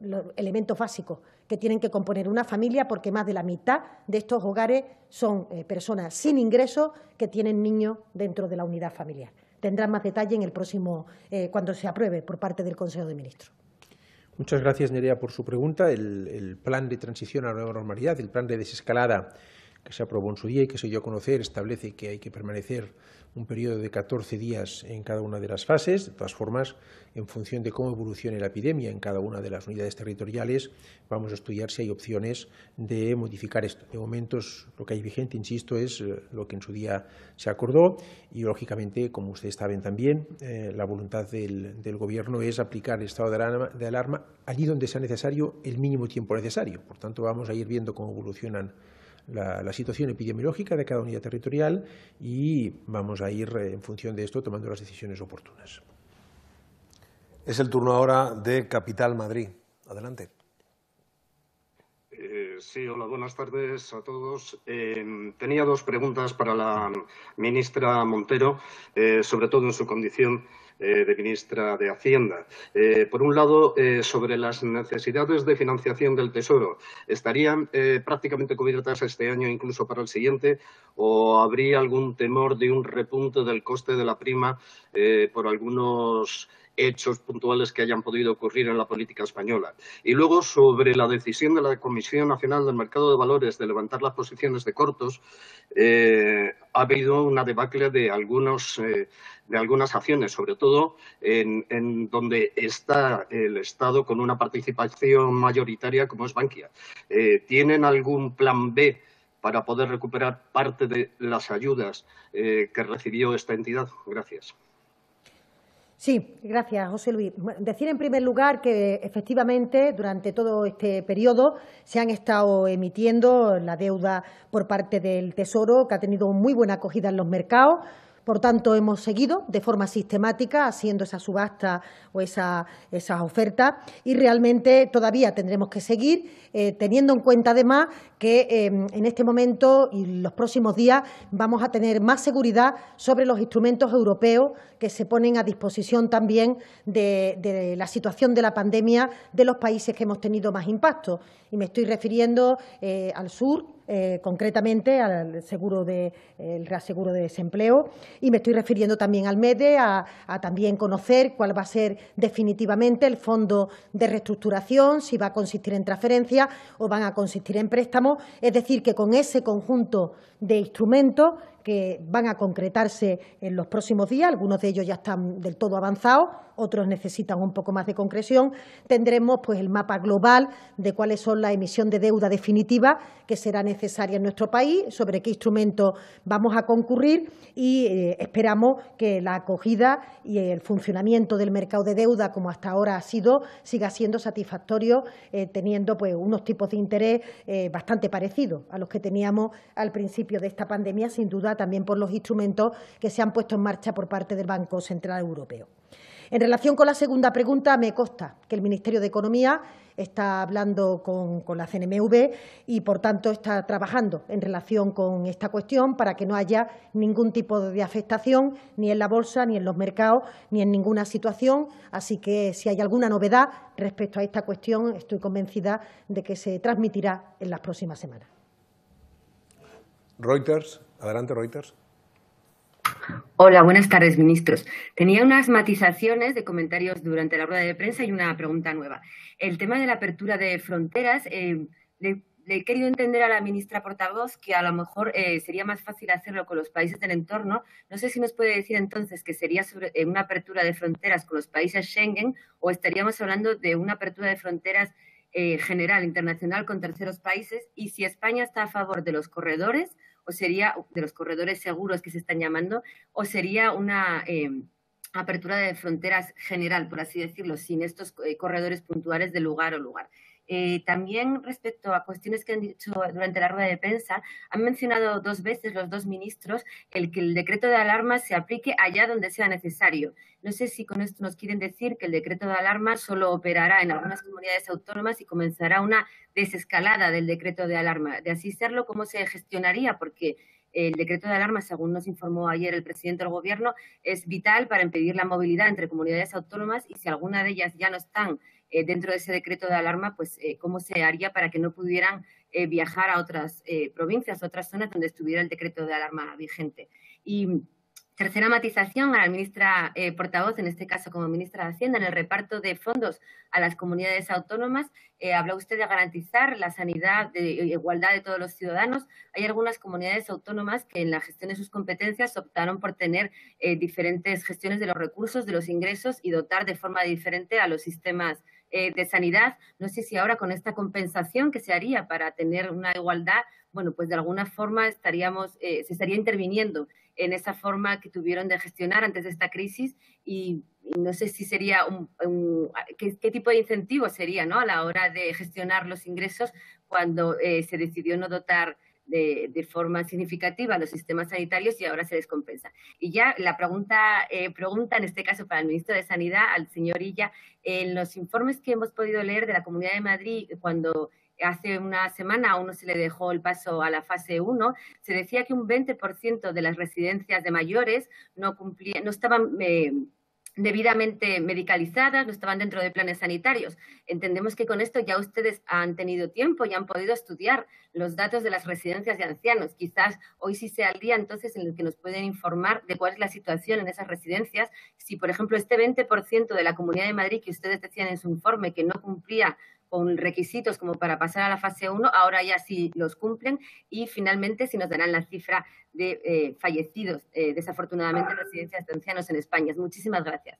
los elementos básicos que tienen que componer una familia, porque más de la mitad de estos hogares son eh, personas sin ingresos que tienen niños dentro de la unidad familiar. Tendrán más detalle en el próximo, eh, cuando se apruebe por parte del Consejo de Ministros. Muchas gracias, Nerea, por su pregunta. El, el plan de transición a la nueva normalidad, el plan de desescalada que se aprobó en su día y que se dio a conocer establece que hay que permanecer un periodo de 14 días en cada una de las fases. De todas formas, en función de cómo evolucione la epidemia en cada una de las unidades territoriales, vamos a estudiar si hay opciones de modificar esto. De momento, lo que hay vigente, insisto, es eh, lo que en su día se acordó y, lógicamente, como ustedes saben también, eh, la voluntad del, Gobierno es aplicar el estado de alarma allí donde sea necesario el mínimo tiempo necesario. Por tanto, vamos a ir viendo cómo evolucionan la, situación epidemiológica de cada unidad territorial y vamos a ir eh, en función de esto tomando las decisiones oportunas. Es el turno ahora de Capital Madrid. Adelante. Eh, sí, hola, buenas tardes a todos. Eh, tenía dos preguntas para la ministra Montero, sobre todo en su condición eh, de ministra de Hacienda. Eh, por un lado, eh, sobre las necesidades de financiación del Tesoro, ¿estarían prácticamente cubiertas este año incluso para el siguiente o habría algún temor de un repunte del coste de la prima por algunos hechos puntuales que hayan podido ocurrir en la política española. Y luego, sobre la decisión de la Comisión Nacional del Mercado de Valores de levantar las posiciones de cortos, eh, ha habido una debacle de, eh, algunas acciones, sobre todo en, donde está el Estado con una participación mayoritaria como es Bankia. Eh, ¿Tienen algún plan B? para poder recuperar parte de las ayudas que recibió esta entidad. Gracias. Sí, gracias, José Luis. Decir en primer lugar que efectivamente durante todo este periodo se han estado emitiendo la deuda por parte del Tesoro, que ha tenido muy buena acogida en los mercados. Por tanto, hemos seguido de forma sistemática haciendo esa subasta o esa, esas ofertas y realmente todavía tendremos que seguir, eh, teniendo en cuenta además que em, en este momento y los próximos días vamos a tener más seguridad sobre los instrumentos europeos que se ponen a disposición también de, la situación de la pandemia de los países que hemos tenido más impacto. Y me estoy refiriendo eh, al sur, eh, concretamente al seguro de, el reaseguro de desempleo y me estoy refiriendo también al MEDE a, a, también conocer cuál va a ser definitivamente el fondo de reestructuración, si va a consistir en transferencia o van a consistir en préstamos es decir, que con ese conjunto de instrumentos que van a concretarse en los próximos días. Algunos de ellos ya están del todo avanzados, otros necesitan un poco más de concreción. Tendremos pues, el mapa global de cuáles son la emisión de deuda definitiva que será necesaria en nuestro país, sobre qué instrumento vamos a concurrir y eh, esperamos que la acogida y el funcionamiento del mercado de deuda, como hasta ahora ha sido, siga siendo satisfactorio, eh, teniendo pues, unos tipos de interés eh, bastante parecidos a los que teníamos al principio de esta pandemia, sin duda también por los instrumentos que se han puesto en marcha por parte del Banco Central Europeo. En relación con la segunda pregunta, me consta que el Ministerio de Economía está hablando con, con, la CNMV y, por tanto, está trabajando en relación con esta cuestión para que no haya ningún tipo de afectación ni en la bolsa, ni en los mercados, ni en ninguna situación. Así que, si hay alguna novedad respecto a esta cuestión, estoy convencida de que se transmitirá en las próximas semanas. Reuters. Adelante, Reuters. Hola, buenas tardes, ministros. Tenía unas matizaciones de comentarios durante la rueda de prensa y una pregunta nueva. El tema de la apertura de fronteras, eh, le, he querido entender a la ministra portavoz que a lo mejor eh, sería más fácil hacerlo con los países del entorno. No sé si nos puede decir entonces que sería sobre, eh, una apertura de fronteras con los países Schengen o estaríamos hablando de una apertura de fronteras general, internacional, con terceros países y si España está a favor de los corredores o sería de los corredores seguros que se están llamando, o sería una em, apertura de fronteras general, por así decirlo, sin estos eh, corredores puntuales de lugar o lugar. Eh, también respecto a cuestiones que han dicho durante la rueda de prensa, han mencionado dos veces los dos ministros el que el decreto de alarma se aplique allá donde sea necesario. No sé si con esto nos quieren decir que el decreto de alarma solo operará en algunas comunidades autónomas y comenzará una desescalada del decreto de alarma. De así serlo, ¿cómo se gestionaría? Porque el decreto de alarma, según nos informó ayer el presidente del Gobierno, es vital para impedir la movilidad entre comunidades autónomas y si alguna de ellas ya no están eh, dentro de ese decreto de alarma, pues eh, cómo se haría para que no pudieran eh, viajar a otras provincias, a otras zonas donde estuviera el decreto de alarma vigente. Y tercera matización a la ministra portavoz, en este caso como ministra de Hacienda, en el reparto de fondos a las comunidades autónomas, habla usted de garantizar la sanidad, de igualdad de todos los ciudadanos. Hay algunas comunidades autónomas que en la gestión de sus competencias optaron por tener diferentes gestiones de los recursos, de los ingresos y dotar de forma diferente a los sistemas eh, de sanidad. No sé si ahora con esta compensación que se haría para tener una igualdad, bueno, pues de alguna forma estaríamos, eh, se estaría interviniendo en esa forma que tuvieron de gestionar antes de esta crisis y, no sé si sería un, qué, tipo de incentivo sería, ¿no? A la hora de gestionar los ingresos cuando eh, se decidió no dotar de, forma significativa los sistemas sanitarios y ahora se descompensa. Y ya la pregunta, eh, pregunta en este caso para el ministro de Sanidad, al señor Illa, en los informes que hemos podido leer de la Comunidad de Madrid, cuando hace una semana a uno se le dejó el paso a la fase 1, se decía que un 20% de las residencias de mayores no, no estaban... Eh, debidamente medicalizadas, no estaban dentro de planes sanitarios. Entendemos que con esto ya ustedes han tenido tiempo y han podido estudiar los datos de las residencias de ancianos. Quizás hoy sí sea el día entonces en el que nos pueden informar de cuál es la situación en esas residencias. Si, por ejemplo, este 20% de la Comunidad de Madrid que ustedes decían en su informe que no cumplía con requisitos como para pasar a la fase 1, ahora ya sí los cumplen y finalmente si nos darán la cifra de eh, fallecidos, eh, desafortunadamente, en residencias de ancianos en España. Muchísimas gracias.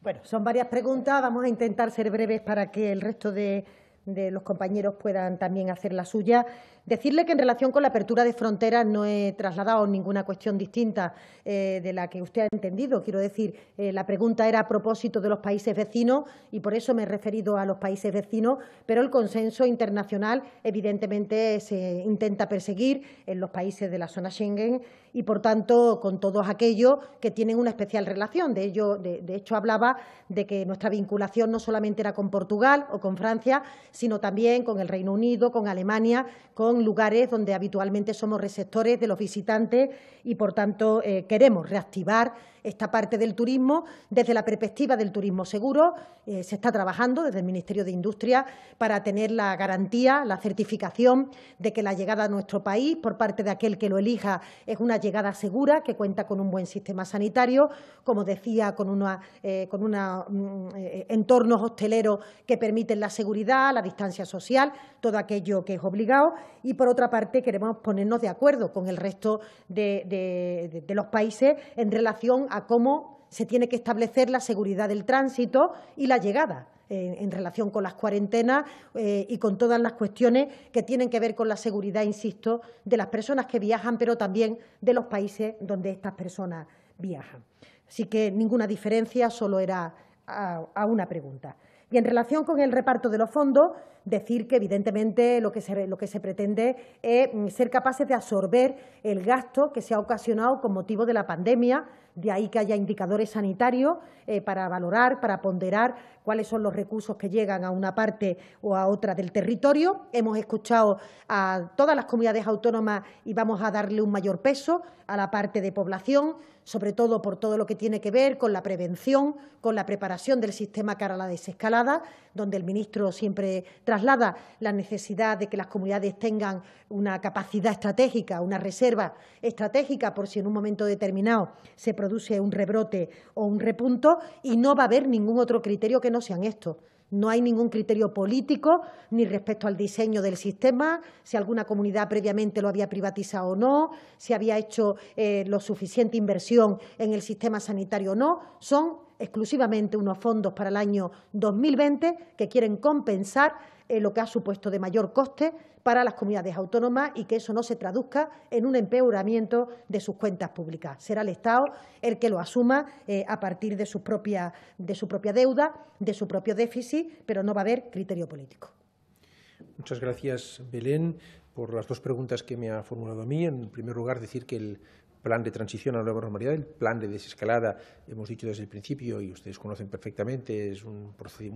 Bueno, son varias preguntas, vamos a intentar ser breves para que el resto de, de los compañeros puedan también hacer la suya. Decirle que en relación con la apertura de fronteras no he trasladado ninguna cuestión distinta eh, de la que usted ha entendido. Quiero decir, eh, la pregunta era a propósito de los países vecinos y por eso me he referido a los países vecinos, pero el consenso internacional evidentemente se intenta perseguir en los países de la zona Schengen y, por tanto, con todos aquellos que tienen una especial relación. De, ello, de hecho, hablaba de que nuestra vinculación no solamente era con Portugal o con Francia, sino también con el Reino Unido, con Alemania, con son lugares donde habitualmente somos receptores de los visitantes y, por tanto, eh, queremos reactivar esta parte del turismo desde la perspectiva del turismo seguro. Eh, se está trabajando desde el Ministerio de Industria para tener la garantía, la certificación de que la llegada a nuestro país por parte de aquel que lo elija es una llegada segura, que cuenta con un buen sistema sanitario, como decía, con unos eh, con mm, eh, entornos hosteleros que permiten la seguridad, la distancia social, todo aquello que es obligado. Y, por otra parte, queremos ponernos de acuerdo con el resto de, de los países en relación a cómo se tiene que establecer la seguridad del tránsito y la llegada eh, en relación con las cuarentenas eh, y con todas las cuestiones que tienen que ver con la seguridad, insisto, de las personas que viajan, pero también de los países donde estas personas viajan. Así que ninguna diferencia, solo era a una pregunta. Y en relación con el reparto de los fondos, decir que evidentemente lo que se, lo que se pretende es mm, ser capaces de absorber el gasto que se ha ocasionado con motivo de la pandemia, de ahí que haya indicadores sanitarios eh, para valorar, para ponderar cuáles son los recursos que llegan a una parte o a otra del territorio. Hemos escuchado a todas las comunidades autónomas y vamos a darle un mayor peso a la parte de población, sobre todo por todo lo que tiene que ver con la prevención, con la preparación del sistema cara a la desescalada, donde el ministro siempre traslada la necesidad de que las comunidades tengan una capacidad estratégica, una reserva estratégica por si en un momento determinado se produce un rebrote o un repunto y no va a haber ningún otro criterio que no sean estos. No hay ningún criterio político ni respecto al diseño del sistema, si alguna comunidad previamente lo había privatizado o no, si había hecho eh, lo suficiente inversión en el sistema sanitario o no. Son exclusivamente unos fondos para el año 2020 que quieren compensar eh, lo que ha supuesto de mayor coste para las comunidades autónomas y que eso no se traduzca en un empeoramiento de sus cuentas públicas. Será el Estado el que lo asuma eh, a partir de su, propia, de su propia deuda, de su propio déficit, pero no va a haber criterio político. Muchas gracias, Belén, por las dos preguntas que me ha formulado a mí. En primer lugar, decir que el plan de transición a la nueva normalidad, el plan de desescalada, hemos dicho desde el principio y ustedes conocen perfectamente, es un,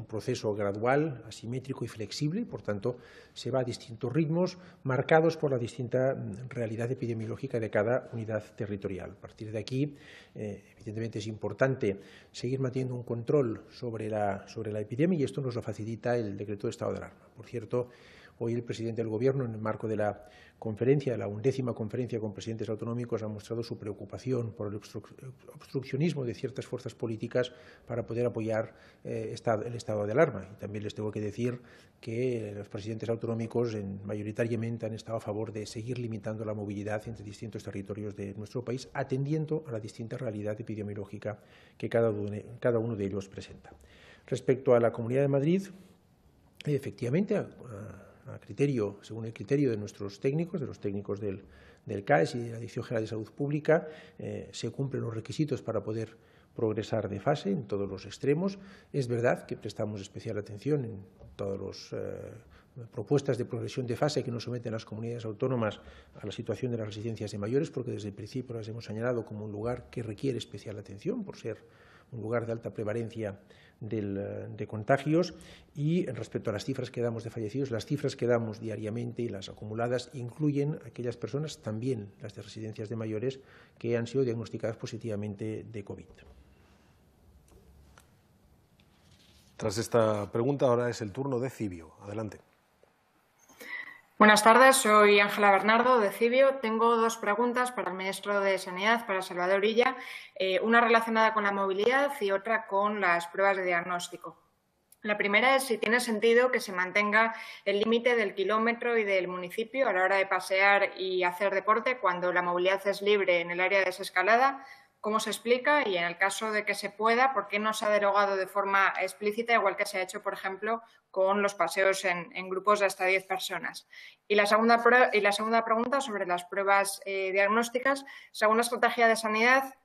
proceso gradual, asimétrico y flexible, por tanto, se va a distintos ritmos marcados por la distinta mm, realidad epidemiológica de cada unidad territorial. A partir de aquí, eh, evidentemente es importante seguir manteniendo un control sobre la, sobre la epidemia y esto nos lo facilita el decreto de estado de alarma. Por cierto, Hoy el presidente del Gobierno, en el marco de la conferencia, la undécima conferencia con presidentes autonómicos, ha mostrado su preocupación por el obstruccionismo de ciertas fuerzas políticas para poder apoyar eh, el estado de alarma. Y también les tengo que decir que los presidentes autonómicos en, mayoritariamente han estado a favor de seguir limitando la movilidad entre distintos territorios de nuestro país, atendiendo a la distinta realidad epidemiológica que cada uno, de ellos presenta. Respecto a la Comunidad de Madrid, efectivamente, criterio, según el criterio de nuestros técnicos, de los técnicos del, del CAES y de la Dirección General de Salud Pública, eh, se cumplen los requisitos para poder progresar de fase en todos los extremos. Es verdad que prestamos especial atención en todas las eh, propuestas de progresión de fase que nos someten las comunidades autónomas a la situación de las residencias de mayores, porque desde el principio las hemos señalado como un lugar que requiere especial atención por ser un lugar de alta prevalencia del, eh, de contagios y respecto a las cifras que damos de fallecidos, las cifras que damos diariamente y las acumuladas incluyen aquellas personas, también las de residencias de mayores, que han sido diagnosticadas positivamente de COVID. Tras esta pregunta, ahora es el turno de Cibio. Adelante. Buenas tardes, soy Ángela Bernardo de Cibio. Tengo dos preguntas para el ministro de Sanidad, para Salvador Illa, eh, una relacionada con la movilidad y otra con las pruebas de diagnóstico. La primera es si tiene sentido que se mantenga el límite del kilómetro y del municipio a la hora de pasear y hacer deporte cuando la movilidad es libre en el área desescalada cómo se explica y en el caso de que se pueda, por qué no se ha derogado de forma explícita, igual que se ha hecho, por ejemplo, con los paseos en, grupos de hasta 10 personas. Y la segunda, y la segunda pregunta sobre las pruebas eh, diagnósticas. Según la Estrategia de Sanidad,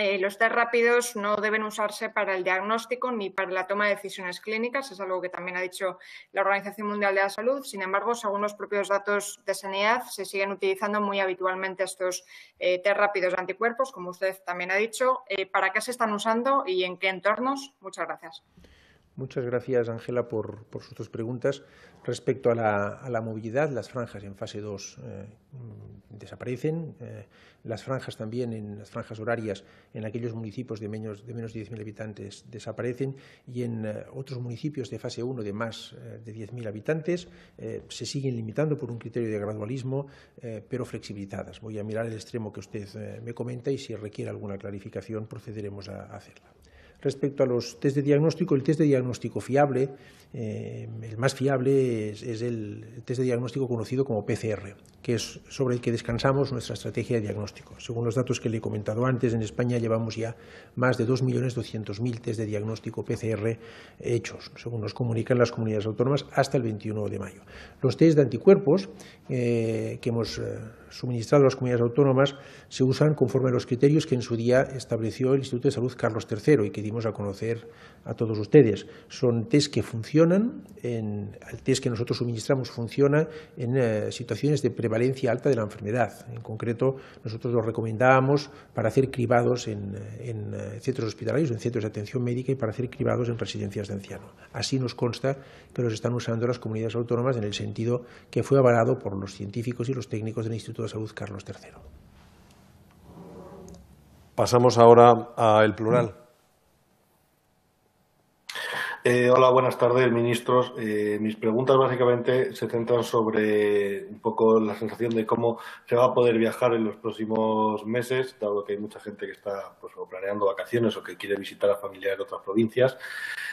eh, los test rápidos no deben usarse para el diagnóstico ni para la toma de decisiones clínicas, es algo que también ha dicho la Organización Mundial de la Salud. Sin embargo, según los propios datos de sanidad, se siguen utilizando muy habitualmente estos eh, test rápidos de anticuerpos, como usted también ha dicho. Eh, ¿Para qué se están usando y en qué entornos? Muchas gracias. Muchas gracias, Ángela, por, sus dos preguntas. Respecto a la, movilidad, las franjas en fase 2 eh, desaparecen. Eh, las franjas también, en las franjas horarias, en aquellos municipios de menos de 10.000 habitantes desaparecen y en eh, otros municipios de fase 1 de más de 10.000 habitantes se siguen limitando por un criterio de gradualismo, pero flexibilizadas. Voy a mirar el extremo que usted me comenta y si requiere alguna clarificación procederemos a hacerla. Respecto a los test de diagnóstico, el test de diagnóstico fiable, eh, el más fiable es, el test de diagnóstico conocido como PCR, que es sobre el que descansamos nuestra estrategia de diagnóstico. Según los datos que le he comentado antes, en España llevamos ya más de 2.200.000 test de diagnóstico PCR hechos, según nos comunican las comunidades autónomas, hasta el 21 de mayo. Los test de anticuerpos eh, que hemos eh, suministrados a las comunidades autónomas se usan conforme a los criterios que en su día estableció el Instituto de Salud Carlos III y que dimos a conocer a todos ustedes. Son test que funcionan, el test que nosotros suministramos funciona en eh, situaciones de prevalencia alta de la enfermedad. En concreto, nosotros los recomendábamos para hacer cribados en, eh, en eh, centros hospitalarios, en centros de atención médica y para hacer cribados en residencias de ancianos. Así nos consta que los están usando las comunidades autónomas en el sentido que fue avalado por los científicos y los técnicos del Instituto de Salud Carlos III. Pasamos ahora al plural. Eh, hola, buenas tardes, ministros. Eh, mis preguntas básicamente se centran sobre un poco la sensación de cómo se va a poder viajar en los próximos meses, dado que hay mucha gente que está pues, planeando vacaciones o que quiere visitar a familiares de otras provincias.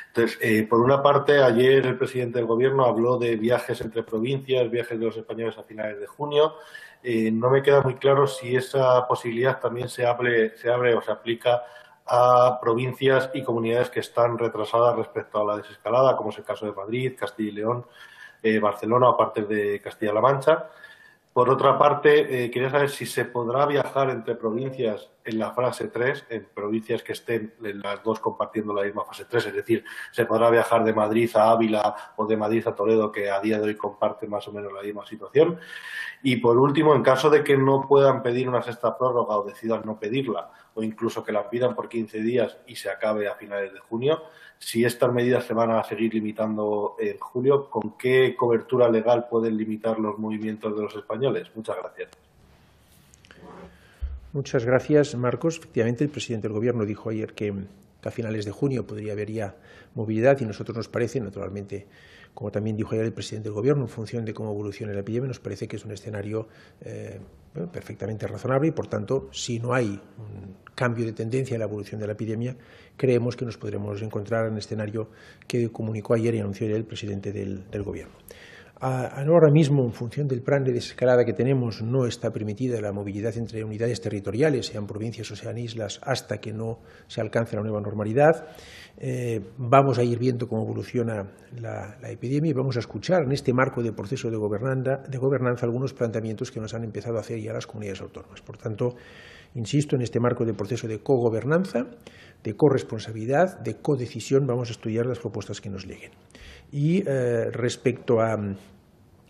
Entonces, eh, por una parte, ayer el presidente del Gobierno habló de viajes entre provincias, viajes de los españoles a finales de junio. Eh, no me queda muy claro si esa posibilidad también se abre, se abre o se aplica a provincias y comunidades que están retrasadas respecto a la desescalada, como es el caso de Madrid, Castilla y León, eh, Barcelona o de Castilla-La Mancha. Por otra parte, eh, quería saber si se podrá viajar entre provincias en la fase 3, en provincias que estén en las dos compartiendo la misma fase 3, es decir, se podrá viajar de Madrid a Ávila o de Madrid a Toledo, que a día de hoy comparte más o menos la misma situación. Y por último, en caso de que no puedan pedir una sexta prórroga o decidan no pedirla, o incluso que la pidan por 15 días y se acabe a finales de junio, si estas medidas se van a seguir limitando en julio, ¿con qué cobertura legal pueden limitar los movimientos de los españoles? Muchas gracias. Muchas gracias, Marcos. Efectivamente, el presidente del Gobierno dijo ayer que a finales de junio podría haber ya movilidad y nosotros nos parece, naturalmente, como también dijo ayer el presidente del Gobierno, en función de cómo evolucione la epidemia, nos parece que es un escenario eh, perfectamente razonable y, por tanto, si no hay un cambio de tendencia en la evolución de la epidemia, creemos que nos podremos encontrar en el escenario que comunicó ayer y anunció ayer el presidente del Gobierno. Ahora mismo, en función del plan de desescalada que tenemos, no está permitida la movilidad entre unidades territoriales, sean provincias o sean islas, hasta que no se alcance la nueva normalidad. Eh, vamos a ir viendo cómo evoluciona la, la, epidemia y vamos a escuchar en este marco de proceso de gobernanza, de gobernanza algunos planteamientos que nos han empezado a hacer ya las comunidades autónomas. Por tanto, insisto, en este marco de proceso de cogobernanza, de corresponsabilidad, de codecisión, vamos a estudiar las propuestas que nos lleguen. Y eh, respecto eh,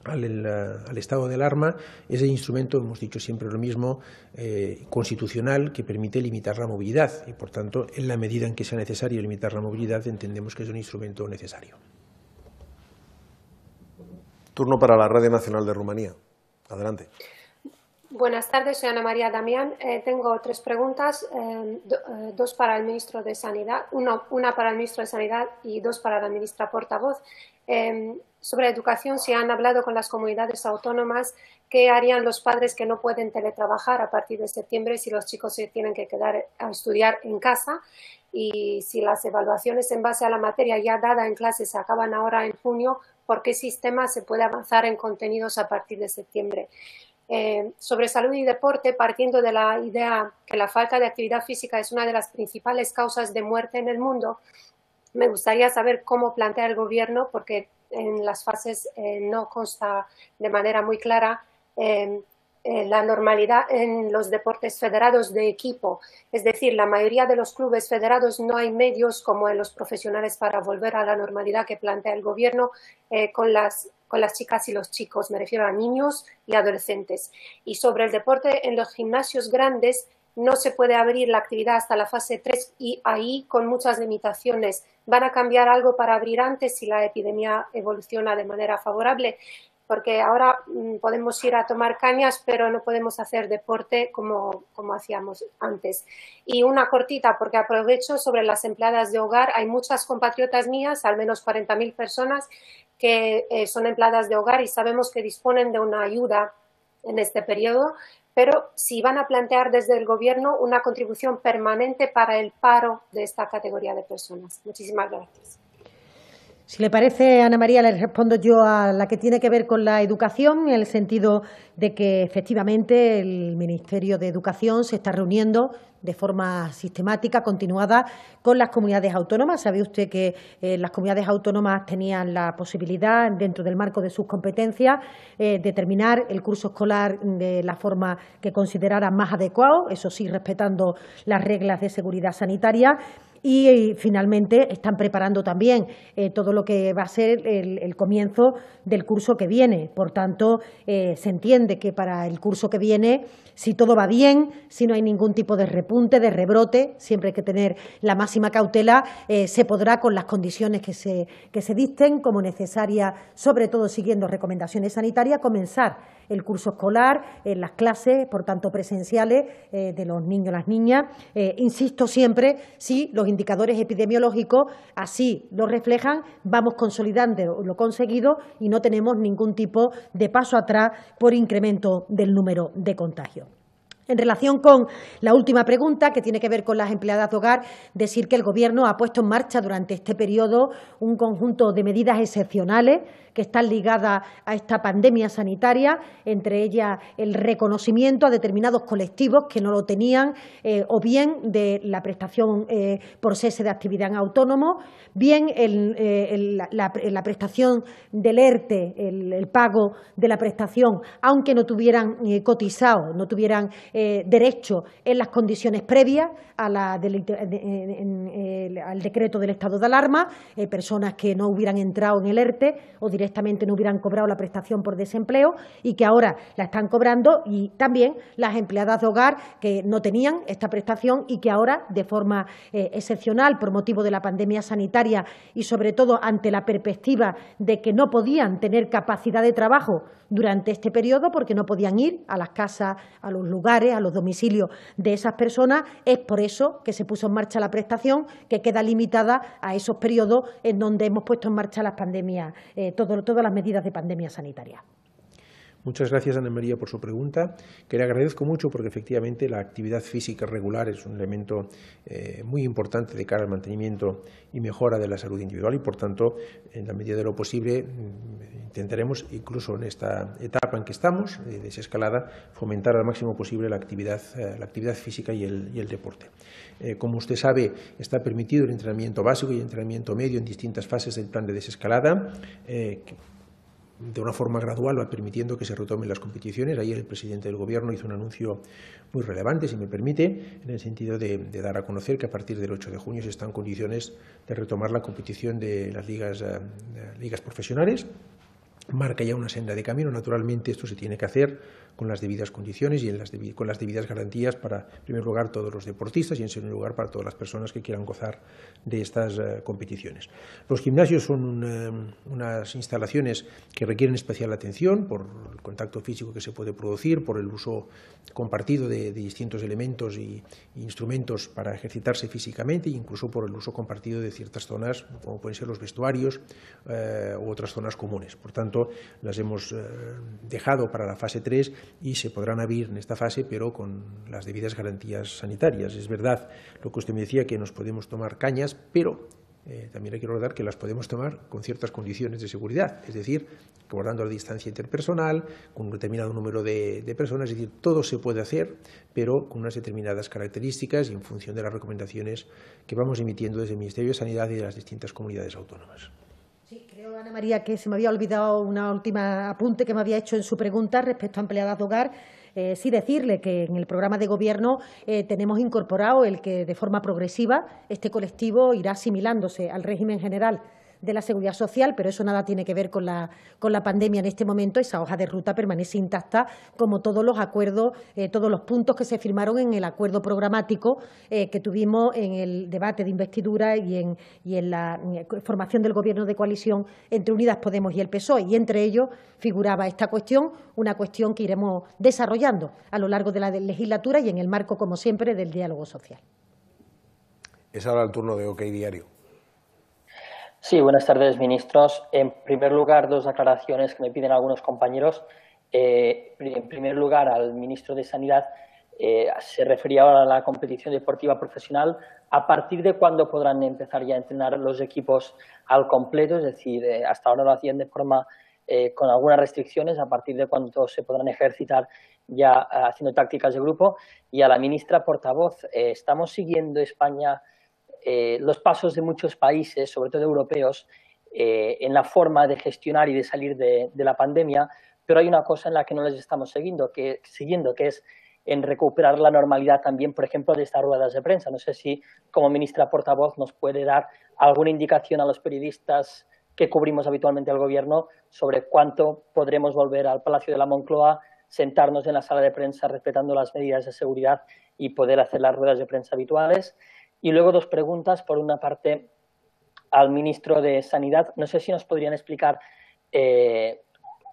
al, estado de alarma, el instrumento, hemos dicho siempre lo mismo, eh, constitucional que permite limitar la movilidad y, por tanto, en la medida en que sea necesario limitar la movilidad, entendemos que es un instrumento necesario. Turno para la Radio Nacional de Rumanía. Adelante. Buenas tardes, soy Ana María Damián. Eh, tengo tres preguntas, em, eh, dos para el ministro de Sanidad, una para el ministro de Sanidad y dos para la ministra portavoz. Em, sobre educación, si han hablado con las comunidades autónomas, ¿qué harían los padres que no pueden teletrabajar a partir de septiembre si los chicos se tienen que quedar a estudiar en casa? Y si las evaluaciones en base a la materia ya dada en clase se acaban ahora en junio, ¿por qué sistema se puede avanzar en contenidos a partir de septiembre? Eh, sobre salud y deporte partiendo de la idea que la falta de actividad física es una de las principales causas de muerte en el mundo, me gustaría saber cómo plantea el gobierno, porque en las fases eh, no consta de manera muy clara eh, la normalidad en los deportes federados de equipo. Es decir, la mayoría de los clubes federados no hay medios como en los profesionales para volver a la normalidad que plantea el gobierno con las con las chicas y los chicos, me refiero a niños y adolescentes. Y sobre el deporte en los gimnasios grandes, no se puede abrir la actividad hasta la fase 3 y ahí con muchas limitaciones. ¿Van a cambiar algo para abrir antes si la epidemia evoluciona de manera favorable? Porque ahora mm, podemos ir a tomar cañas, pero no podemos hacer deporte como, como hacíamos antes. Y una cortita, porque aprovecho sobre las empleadas de hogar. Hay muchas compatriotas mías, al menos 40.000 personas, que eh, son empleadas de hogar y sabemos que disponen de una ayuda en este periodo, pero si van a plantear desde el Gobierno una contribución permanente para el paro de esta categoría de personas. Muchísimas gracias. Si le parece, Ana María, le respondo yo a la que tiene que ver con la educación, en el sentido de que efectivamente el Ministerio de Educación se está reuniendo de forma sistemática, continuada, con las comunidades autónomas. Sabe usted que eh, las comunidades autónomas tenían la posibilidad, dentro del marco de sus competencias, determinar eh, de terminar el curso escolar de la forma que consideraran más adecuado, eso sí, respetando las reglas de seguridad sanitaria y, eh, finalmente están preparando también eh, todo lo que va a ser el, comienzo del curso que viene. Por tanto, eh, se entiende que para el curso que viene si todo va bien, si no hay ningún tipo de repunte, de rebrote, siempre hay que tener la máxima cautela, eh, se podrá con las condiciones que se, que se dicten como necesaria, sobre todo siguiendo recomendaciones sanitarias, comenzar el curso escolar, eh, las clases, por tanto presenciales, eh, de los niños y las niñas. insisto siempre, si los indicadores epidemiológicos así lo reflejan, vamos consolidando lo conseguido y no tenemos ningún tipo de paso atrás por incremento del número de contagios. En relación con la última pregunta, que tiene que ver con las empleadas de hogar, decir que el Gobierno ha puesto en marcha durante este periodo un conjunto de medidas excepcionales que están ligadas a esta pandemia sanitaria, entre ellas el reconocimiento a determinados colectivos que no lo tenían, eh, o bien de la prestación eh, por cese de actividad en autónomo, bien eh, la, prestación del ERTE, el, pago de la prestación, aunque no tuvieran cotizado, no tuvieran eh, derecho en las condiciones previas a la, al decreto del estado de alarma, eh, personas que no hubieran entrado en el ERTE o directamente no hubieran cobrado la prestación por desempleo y que ahora la están cobrando, y también las empleadas de hogar que no tenían esta prestación y que ahora, de forma eh, excepcional, por motivo de la pandemia sanitaria y, sobre todo, ante la perspectiva de que no podían tener capacidad de trabajo durante este periodo porque no podían ir a las casas, a los lugares a los domicilios de esas personas. Es por eso que se puso en marcha la prestación, que queda limitada a esos periodos en donde hemos puesto en marcha las pandemias, eh, todas las medidas de pandemia sanitaria. Muchas gracias, Ana María, por su pregunta, que le agradezco mucho porque efectivamente la actividad física regular es un elemento eh, muy importante de cara al mantenimiento y mejora de la salud individual y, por tanto, en la medida de lo posible, mm, intentaremos, incluso en esta etapa en que estamos, de eh, desescalada, fomentar al máximo posible la actividad, eh, la actividad física y el, deporte. como usted sabe, está permitido el entrenamiento básico y el entrenamiento medio en distintas fases del plan de desescalada, de una forma gradual va permitiendo que se retomen las competiciones. Ayer el presidente del Gobierno hizo un anuncio muy relevante, si me permite, en el sentido de, dar a conocer que a partir del 8 de junio se están en condiciones de retomar la competición de las ligas, eh, de las ligas profesionales. Marca ya una senda de camino. Naturalmente esto se tiene que hacer con las debidas condiciones y con las debidas garantías para, en primer lugar, todos los deportistas y, en segundo lugar, para todas las personas que quieran gozar de estas eh, competiciones. Los gimnasios son eh, unas instalaciones que requieren especial atención por el contacto físico que se puede producir, por el uso compartido de, distintos elementos e instrumentos para ejercitarse físicamente e incluso por el uso compartido de ciertas zonas, como pueden ser los vestuarios eh, u otras zonas comunes. Por tanto, las hemos dejado para la fase 3 y se podrán abrir en esta fase, pero con las debidas garantías sanitarias. Es verdad lo que usted me decía, que nos podemos tomar cañas, pero eh, también hay que recordar que las podemos tomar con ciertas condiciones de seguridad, es decir, guardando la distancia interpersonal, con un determinado número de, de, personas, es decir, todo se puede hacer, pero con unas determinadas características y en función de las recomendaciones que vamos emitiendo desde el Ministerio de Sanidad y de las distintas comunidades autónomas. Sí, creo, Ana María, que se me había olvidado un última apunte que me había hecho en su pregunta respecto a empleadas de hogar. Eh, sí decirle que en el programa de gobierno eh, tenemos incorporado el que de forma progresiva este colectivo irá asimilándose al régimen general de la Seguridad Social, pero eso nada tiene que ver con la, con la pandemia en este momento. Esa hoja de ruta permanece intacta, como todos los acuerdos, eh, todos los puntos que se firmaron en el acuerdo programático eh, que tuvimos en el debate de investidura y en, y en la formación del Gobierno de coalición entre Unidas Podemos y el PSOE. Y entre ellos figuraba esta cuestión, una cuestión que iremos desarrollando a lo largo de la legislatura y en el marco, como siempre, del diálogo social. Es ahora el turno de OK Diario. Sí, buenas tardes, ministros. En primer lugar, dos aclaraciones que me piden algunos compañeros. Eh, en primer lugar, al ministro de Sanidad eh, se refería ahora a la competición deportiva profesional. ¿A partir de cuándo podrán empezar ya a entrenar los equipos al completo? Es decir, eh, hasta ahora lo hacían de forma con algunas restricciones, a partir de cuándo se podrán ejercitar ya haciendo tácticas de grupo. Y a la ministra portavoz, ¿estamos siguiendo España? Eh, los pasos de muchos países, sobre todo europeos, eh, en la forma de gestionar y de salir de, la pandemia, pero hay una cosa en la que no les estamos siguiendo, siguiendo, que es en recuperar la normalidad también, por ejemplo, de estas ruedas de prensa. No sé si como ministra portavoz nos puede dar alguna indicación a los periodistas que cubrimos habitualmente al Gobierno sobre cuánto podremos volver al Palacio de la Moncloa, sentarnos en la sala de prensa respetando las medidas de seguridad y poder hacer las ruedas de prensa habituales. Y luego dos preguntas, por una parte, al ministro de Sanidad. No sé si nos podrían explicar eh,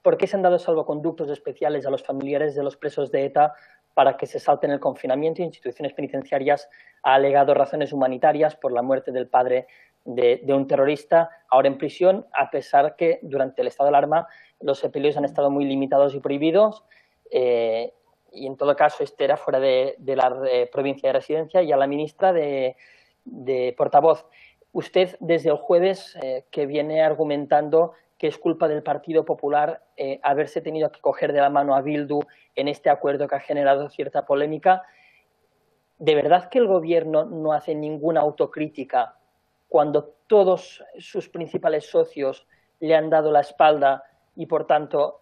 por qué se han dado salvoconductos especiales a los familiares de los presos de ETA para que se salten el confinamiento instituciones penitenciarias ha alegado razones humanitarias por la muerte del padre de, un terrorista ahora en prisión, a pesar que durante el estado de alarma los sepelios han estado muy limitados y prohibidos. Eh, y en todo caso este era fuera de, la eh, provincia de residencia, y a la ministra de, portavoz. Usted desde el jueves eh, que viene argumentando que es culpa del Partido Popular eh, haberse tenido que coger de la mano a Bildu en este acuerdo que ha generado cierta polémica. ¿De verdad que el Gobierno no hace ninguna autocrítica cuando todos sus principales socios le han dado la espalda y, por tanto,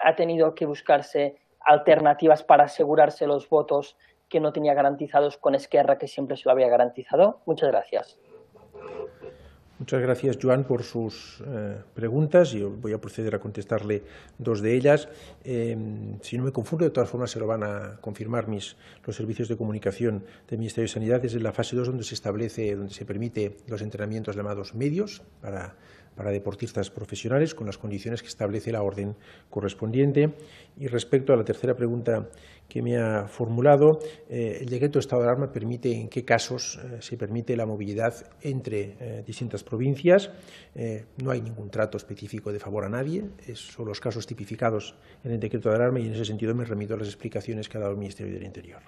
ha tenido que buscarse alternativas para asegurarse los votos que no tenía garantizados con Esquerra, que siempre se lo había garantizado. Muchas gracias. Muchas gracias, Joan, por sus eh, preguntas. y voy a proceder a contestarle dos de ellas. Em, si no me confundo, de todas formas se lo van a confirmar mis, los servicios de comunicación del Ministerio de Sanidad. Es en la fase 2 donde se establece, donde se permite los entrenamientos llamados medios para para deportistas profesionales con las condiciones que establece la orden correspondiente. Y respecto a la tercera pregunta que me ha formulado, eh, el decreto de estado de alarma permite en qué casos eh, se permite la movilidad entre eh, distintas provincias. no hay ningún trato específico de favor a nadie, son los casos tipificados en el decreto de alarma y en ese sentido me remito a las explicaciones que ha dado el Ministerio del Interior.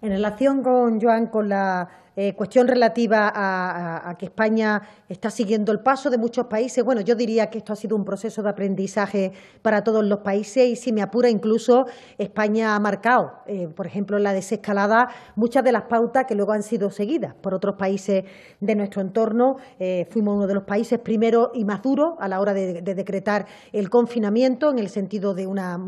En relación con Joan, con la eh, cuestión relativa a, que España está siguiendo el paso de muchos países. Bueno, yo diría que esto ha sido un proceso de aprendizaje para todos los países y, si me apura, incluso España ha marcado, eh, por ejemplo, en la desescalada, muchas de las pautas que luego han sido seguidas por otros países de nuestro entorno. Eh, fuimos uno de los países primero y más duros a la hora de decretar el confinamiento en el sentido de una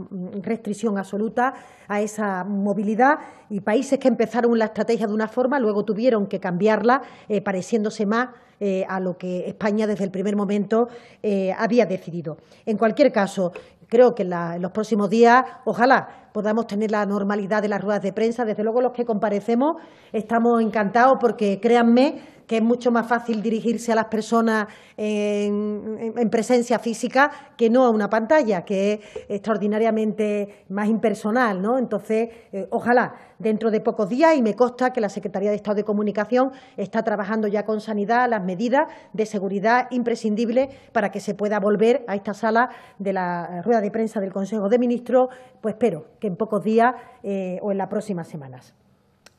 restricción absoluta a esa movilidad y países que empezaron la estrategia de una forma, luego tuvieron que cambiarla, eh, pareciéndose más eh, a lo que España desde el primer momento eh, había decidido. En cualquier caso, creo que en los próximos días, ojalá podamos tener la normalidad de las ruedas de prensa. Desde luego, los que comparecemos estamos encantados porque, créanme, que es mucho más fácil dirigirse a las personas en, presencia física que no a una pantalla, que es extraordinariamente más impersonal. ¿no? Entonces, eh, ojalá dentro de pocos días, y me consta que la Secretaría de Estado de Comunicación está trabajando ya con Sanidad las medidas de seguridad imprescindibles para que se pueda volver a esta sala de la rueda de prensa del Consejo de Ministros, pues espero que en pocos días eh, o en las próximas semanas.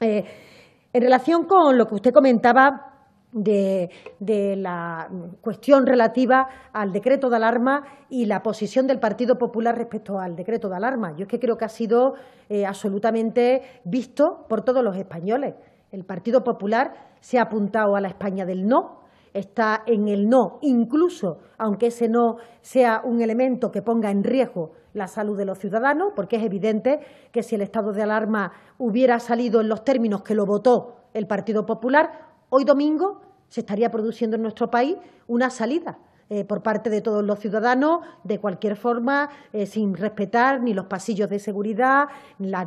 Eh, en relación con lo que usted comentaba de, la cuestión relativa al decreto de alarma y la posición del Partido Popular respecto al decreto de alarma. Yo es que creo que ha sido eh, absolutamente visto por todos los españoles. El Partido Popular se ha apuntado a la España del no, está en el no, incluso aunque ese no sea un elemento que ponga en riesgo la salud de los ciudadanos, porque es evidente que si el estado de alarma hubiera salido en los términos que lo votó el Partido Popular, hoy domingo se estaría produciendo en nuestro país una salida eh, por parte de todos los ciudadanos, de cualquier forma, eh, sin respetar ni los pasillos de seguridad, la,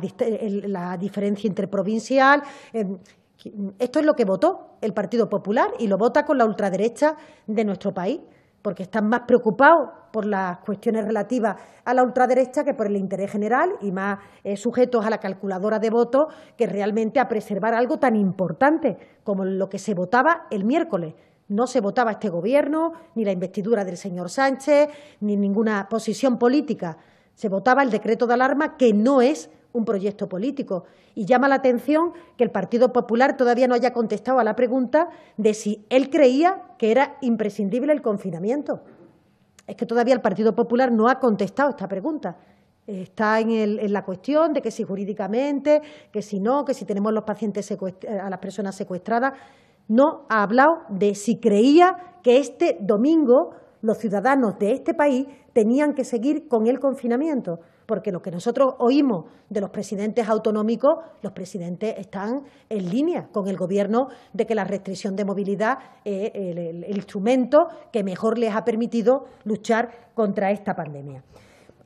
la diferencia interprovincial. esto es lo que votó el Partido Popular y lo vota con la ultraderecha de nuestro país porque están más preocupados por las cuestiones relativas a la ultraderecha que por el interés general y más eh, sujetos a la calculadora de votos que realmente a preservar algo tan importante como lo que se votaba el miércoles. No se votaba este Gobierno, ni la investidura del señor Sánchez, ni ninguna posición política. Se votaba el decreto de alarma, que no es un proyecto político. Y llama la atención que el Partido Popular todavía no haya contestado a la pregunta de si él creía que era imprescindible el confinamiento. Es que todavía el Partido Popular no ha contestado esta pregunta. Está en, la cuestión de que si jurídicamente, que si no, que si tenemos los pacientes eh, a las personas secuestradas. No ha hablado de si creía que este domingo los ciudadanos de este país tenían que seguir con el confinamiento porque lo que nosotros oímos de los presidentes autonómicos, los presidentes están en línea con el Gobierno de que la restricción de movilidad es el, instrumento que mejor les ha permitido luchar contra esta pandemia.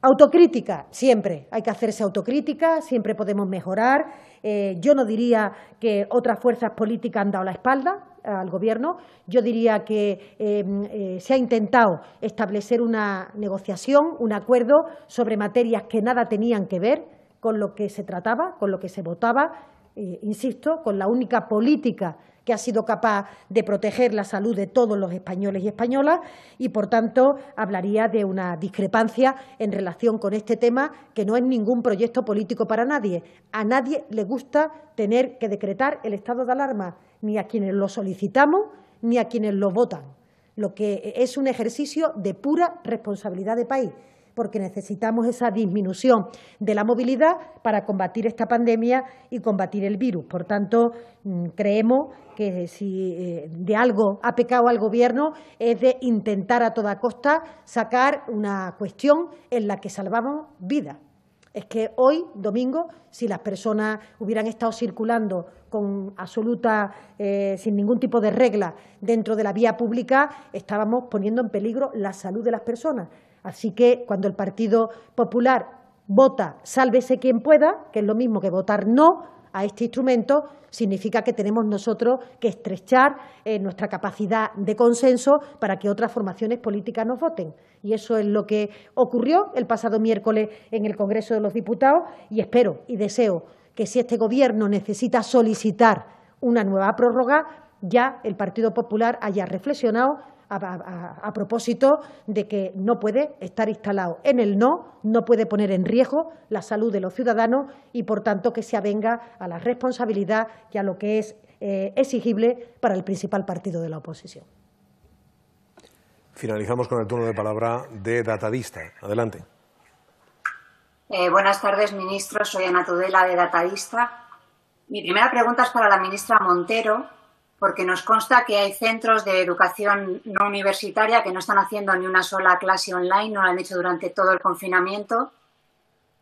Autocrítica, siempre hay que hacerse autocrítica, siempre podemos mejorar. Eh, yo no diría que otras fuerzas políticas han dado la espalda, al Gobierno. Yo diría que em, eh, se ha intentado establecer una negociación, un acuerdo sobre materias que nada tenían que ver con lo que se trataba, con lo que se votaba, eh, insisto, con la única política que ha sido capaz de proteger la salud de todos los españoles y españolas y, por tanto, hablaría de una discrepancia en relación con este tema que no es ningún proyecto político para nadie. A nadie le gusta tener que decretar el estado de alarma ni a quienes lo solicitamos ni a quienes lo votan. Lo que es un ejercicio de pura responsabilidad de país, porque necesitamos esa disminución de la movilidad para combatir esta pandemia y combatir el virus. Por tanto, mm, creemos que si eh, de algo ha pecado al Gobierno es de intentar a toda costa sacar una cuestión en la que salvamos vidas es que hoy, domingo, si las personas hubieran estado circulando con absoluta, eh, sin ningún tipo de regla dentro de la vía pública, estábamos poniendo en peligro la salud de las personas. Así que cuando el Partido Popular vota sálvese quien pueda, que es lo mismo que votar no, este instrumento significa que tenemos nosotros que estrechar eh, nuestra capacidad de consenso para que otras formaciones políticas nos voten. Y eso es lo que ocurrió el pasado miércoles en el Congreso de los Diputados y espero y deseo que si este Gobierno necesita solicitar una nueva prórroga, ya el Partido Popular haya reflexionado a, propósito de que no puede estar instalado en el no, no puede poner en riesgo la salud de los ciudadanos y, por tanto, que se avenga a la responsabilidad y a lo que es eh, exigible para el principal partido de la oposición. Finalizamos con el turno de palabra de Datadista. Adelante. Eh, buenas tardes, ministro. Soy Ana Tudela, de Datadista. Mi primera pregunta es para la ministra Montero porque nos consta que hay centros de educación no universitaria que no están haciendo ni una sola clase online, no lo han hecho durante todo el confinamiento.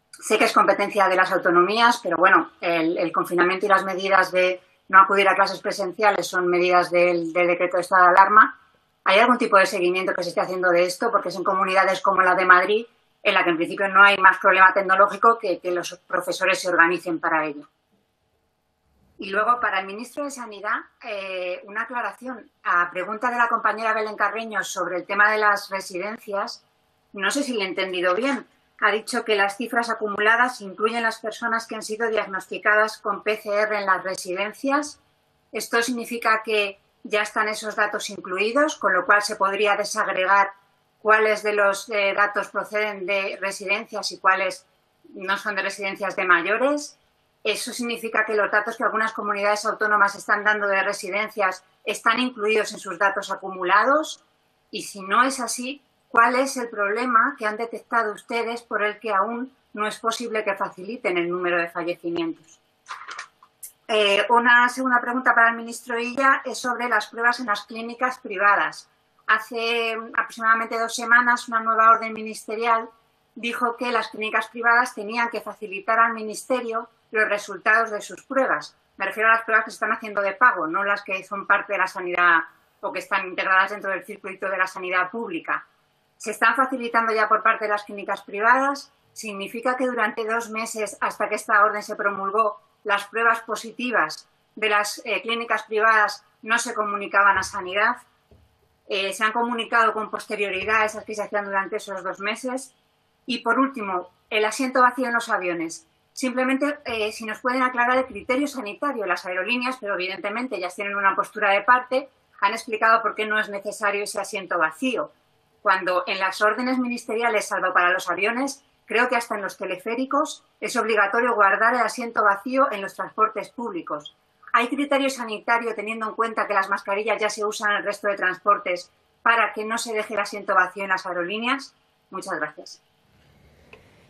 Sé que es competencia de las autonomías, pero bueno, el, confinamiento y las medidas de no acudir a clases presenciales son medidas del, del decreto de estado de alarma. ¿Hay algún tipo de seguimiento que se esté haciendo de esto? Porque es en comunidades como la de Madrid en la que en principio no hay más problema tecnológico que que los profesores se organicen para ello. Y luego, para el ministro de Sanidad, eh, una aclaración a pregunta de la compañera Belén Carreño sobre el tema de las residencias. No sé si le he entendido bien. Ha dicho que las cifras acumuladas incluyen las personas que han sido diagnosticadas con PCR en las residencias. Esto significa que ya están esos datos incluidos, con lo cual se podría desagregar cuáles de los eh, datos proceden de residencias y cuáles no son de residencias de mayores. Eso significa que los datos que algunas comunidades autónomas están dando de residencias están incluidos en sus datos acumulados. Y si no es así, ¿cuál es el problema que han detectado ustedes por el que aún no es posible que faciliten el número de fallecimientos? Eh, una segunda pregunta para el ministro Illa es sobre las pruebas en las clínicas privadas. Hace aproximadamente dos semanas una nueva orden ministerial dijo que las clínicas privadas tenían que facilitar al ministerio los resultados de sus pruebas. Me refiero a las pruebas que se están haciendo de pago, no las que son parte de la sanidad o que están integradas dentro del circuito de la sanidad pública. Se están facilitando ya por parte de las clínicas privadas. Significa que durante dos meses, hasta que esta orden se promulgó, las pruebas positivas de las eh, clínicas privadas no se comunicaban a sanidad. Eh, se han comunicado con posterioridad esas que se hacían durante esos dos meses. Y por último, el asiento vacío en los aviones. Simplemente, eh, si nos pueden aclarar el criterio sanitario, las aerolíneas, pero evidentemente ya tienen una postura de parte, han explicado por qué no es necesario ese asiento vacío, cuando en las órdenes ministeriales, salvo para los aviones, creo que hasta en los teleféricos es obligatorio guardar el asiento vacío en los transportes públicos. ¿Hay criterio sanitario teniendo en cuenta que las mascarillas ya se usan en el resto de transportes para que no se deje el asiento vacío en las aerolíneas? Muchas gracias.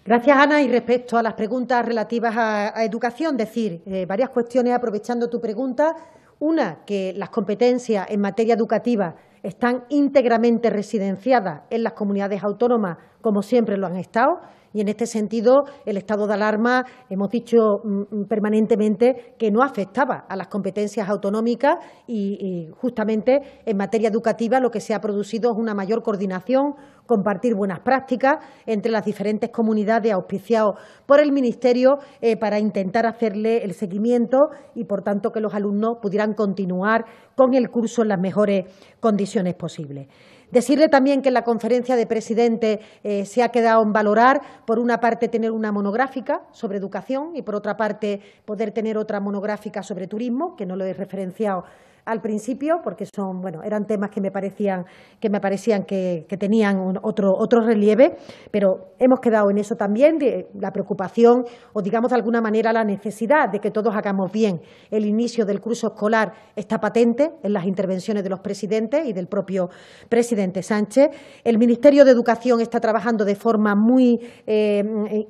Gracias, Ana. Y respecto a las preguntas relativas a, educación, decir eh, varias cuestiones aprovechando tu pregunta. Una, que las competencias en materia educativa están íntegramente residenciadas en las comunidades autónomas, como siempre lo han estado. Y en este sentido, el estado de alarma hemos dicho mm, permanentemente que no afectaba a las competencias autonómicas y, justamente en materia educativa lo que se ha producido es una mayor coordinación, compartir buenas prácticas entre las diferentes comunidades auspiciadas por el Ministerio eh, para intentar hacerle el seguimiento y, por tanto, que los alumnos pudieran continuar con el curso en las mejores condiciones posibles. Decirle también que en la conferencia de presidente eh, se ha quedado en valorar, por una parte, tener una monográfica sobre educación y, por otra parte, poder tener otra monográfica sobre turismo, que no lo he referenciado al principio, porque son, bueno, eran temas que me parecían que, me parecían que, tenían otro, relieve, pero hemos quedado en eso también, de la preocupación o, digamos, de alguna manera la necesidad de que todos hagamos bien el inicio del curso escolar está patente en las intervenciones de los presidentes y del propio presidente Sánchez. El Ministerio de Educación está trabajando de forma muy eh,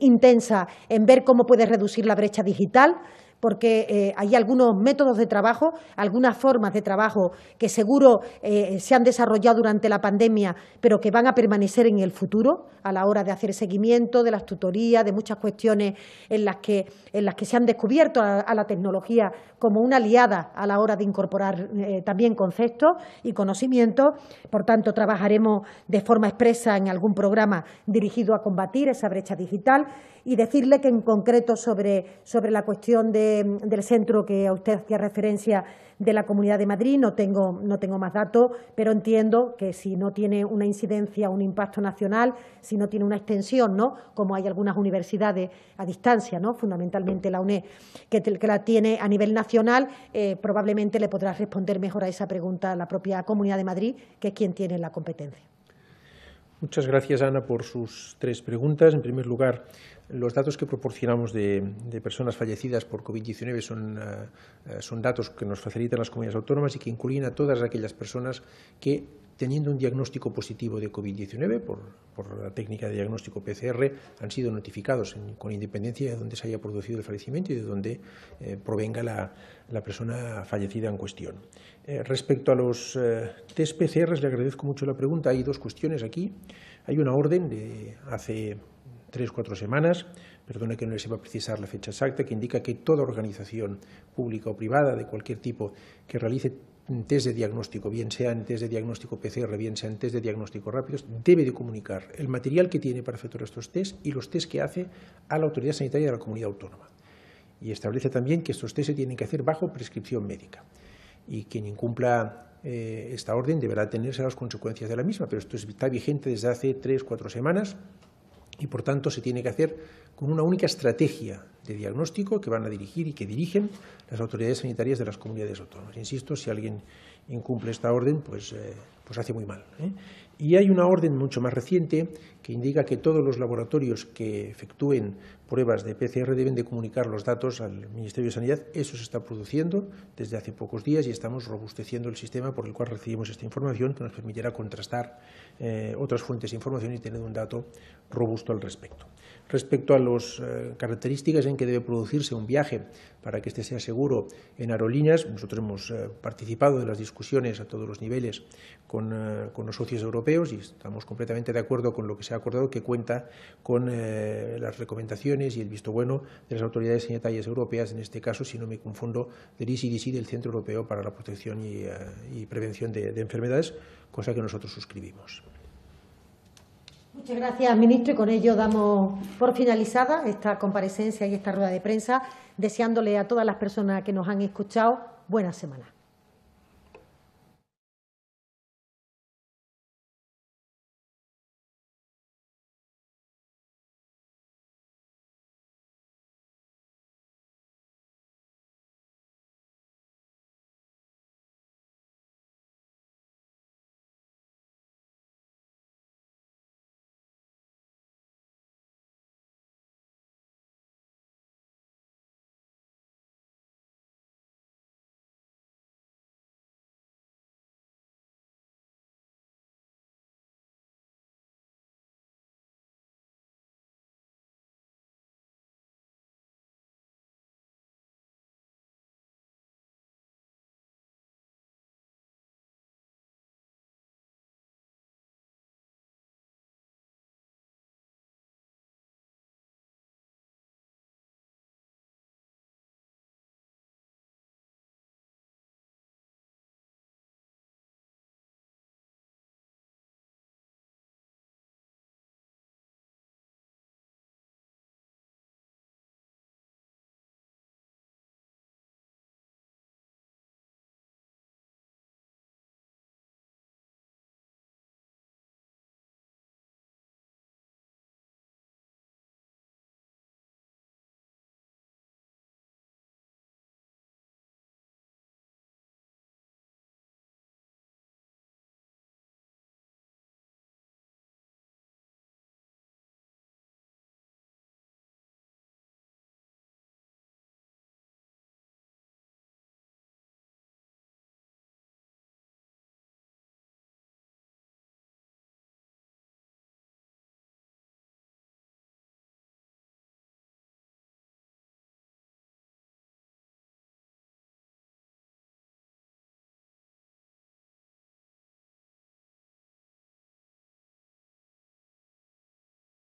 intensa en ver cómo puede reducir la brecha digital porque eh, hay algunos métodos de trabajo, algunas formas de trabajo que seguro eh, se han desarrollado durante la pandemia, pero que van a permanecer en el futuro a la hora de hacer seguimiento, de las tutorías, de muchas cuestiones en las que, se han descubierto a, la tecnología como una aliada a la hora de incorporar eh, también conceptos y conocimientos. Por tanto, trabajaremos de forma expresa en algún programa dirigido a combatir esa brecha digital y decirle que en concreto sobre, la cuestión del centro que a usted hacía referencia de la Comunidad de Madrid, no tengo, no tengo más datos, pero entiendo que si no tiene una incidencia, un impacto nacional, si no tiene una extensión, ¿no? como hay algunas universidades a distancia, ¿no? fundamentalmente la UNED, que, la tiene a nivel nacional, eh, probablemente le podrá responder mejor a esa pregunta a la propia Comunidad de Madrid, que es quien tiene la competencia. Muchas gracias, Ana, por sus tres preguntas. En primer lugar, los datos que proporcionamos de, personas fallecidas por COVID-19 eh, eh, son, datos que nos facilitan las comunidades autónomas y que incluyen a todas aquellas personas que, teniendo un diagnóstico positivo de COVID-19 por, la técnica de diagnóstico PCR, han sido notificados con independencia de dónde se haya producido el fallecimiento y de dónde eh, provenga la persona fallecida en cuestión. Eh, respecto a los test eh, PCR, le agradezco mucho la pregunta. Hay dos cuestiones aquí. Hay una orden de hace tres, o cuatro semanas, perdone que no les sepa precisar la fecha exacta, que indica que toda organización pública o privada de cualquier tipo que realice test de diagnóstico, bien sean test de diagnóstico PCR, bien sean test de diagnóstico rápidos, debe de comunicar el material que tiene para efectuar estos test y los test que hace a la autoridad sanitaria de la comunidad autónoma. Y establece también que estos test se tienen que hacer bajo prescripción médica y quien incumpla eh, esta orden deberá tenerse las consecuencias de la misma, pero esto está vigente desde hace tres, cuatro semanas y, por tanto, se tiene que hacer con una única estrategia de diagnóstico que van a dirigir y que dirigen las autoridades sanitarias de las comunidades autónomas. Insisto, si alguien incumple esta orden, pues, eh, pues hace muy mal. ¿eh? Y hay una orden mucho más reciente que indica que todos los laboratorios que efectúen pruebas de PCR deben de comunicar los datos al Ministerio de Sanidad. Eso se está produciendo desde hace pocos días y estamos robusteciendo el sistema por el cual recibimos esta información que nos permitirá contrastar eh, otras fuentes de información y tener un dato robusto al respecto. Respecto al las eh, características en que debe producirse un viaje para que éste sea seguro en aerolíneas. Nosotros hemos eh, participado en las discusiones a todos los niveles eh, con, los socios europeos y estamos completamente de acuerdo con lo que se ha acordado, que cuenta con las recomendaciones y el visto bueno de las autoridades sanitarias europeas, en este caso, si no me confundo, del ICDC, del Centro Europeo para la Protección y, Prevención de Enfermedades, cosa que nosotros suscribimos. Muchas gracias, ministro. Y con ello damos por finalizada esta comparecencia y esta rueda de prensa, deseándole a todas las personas que nos han escuchado buena semana.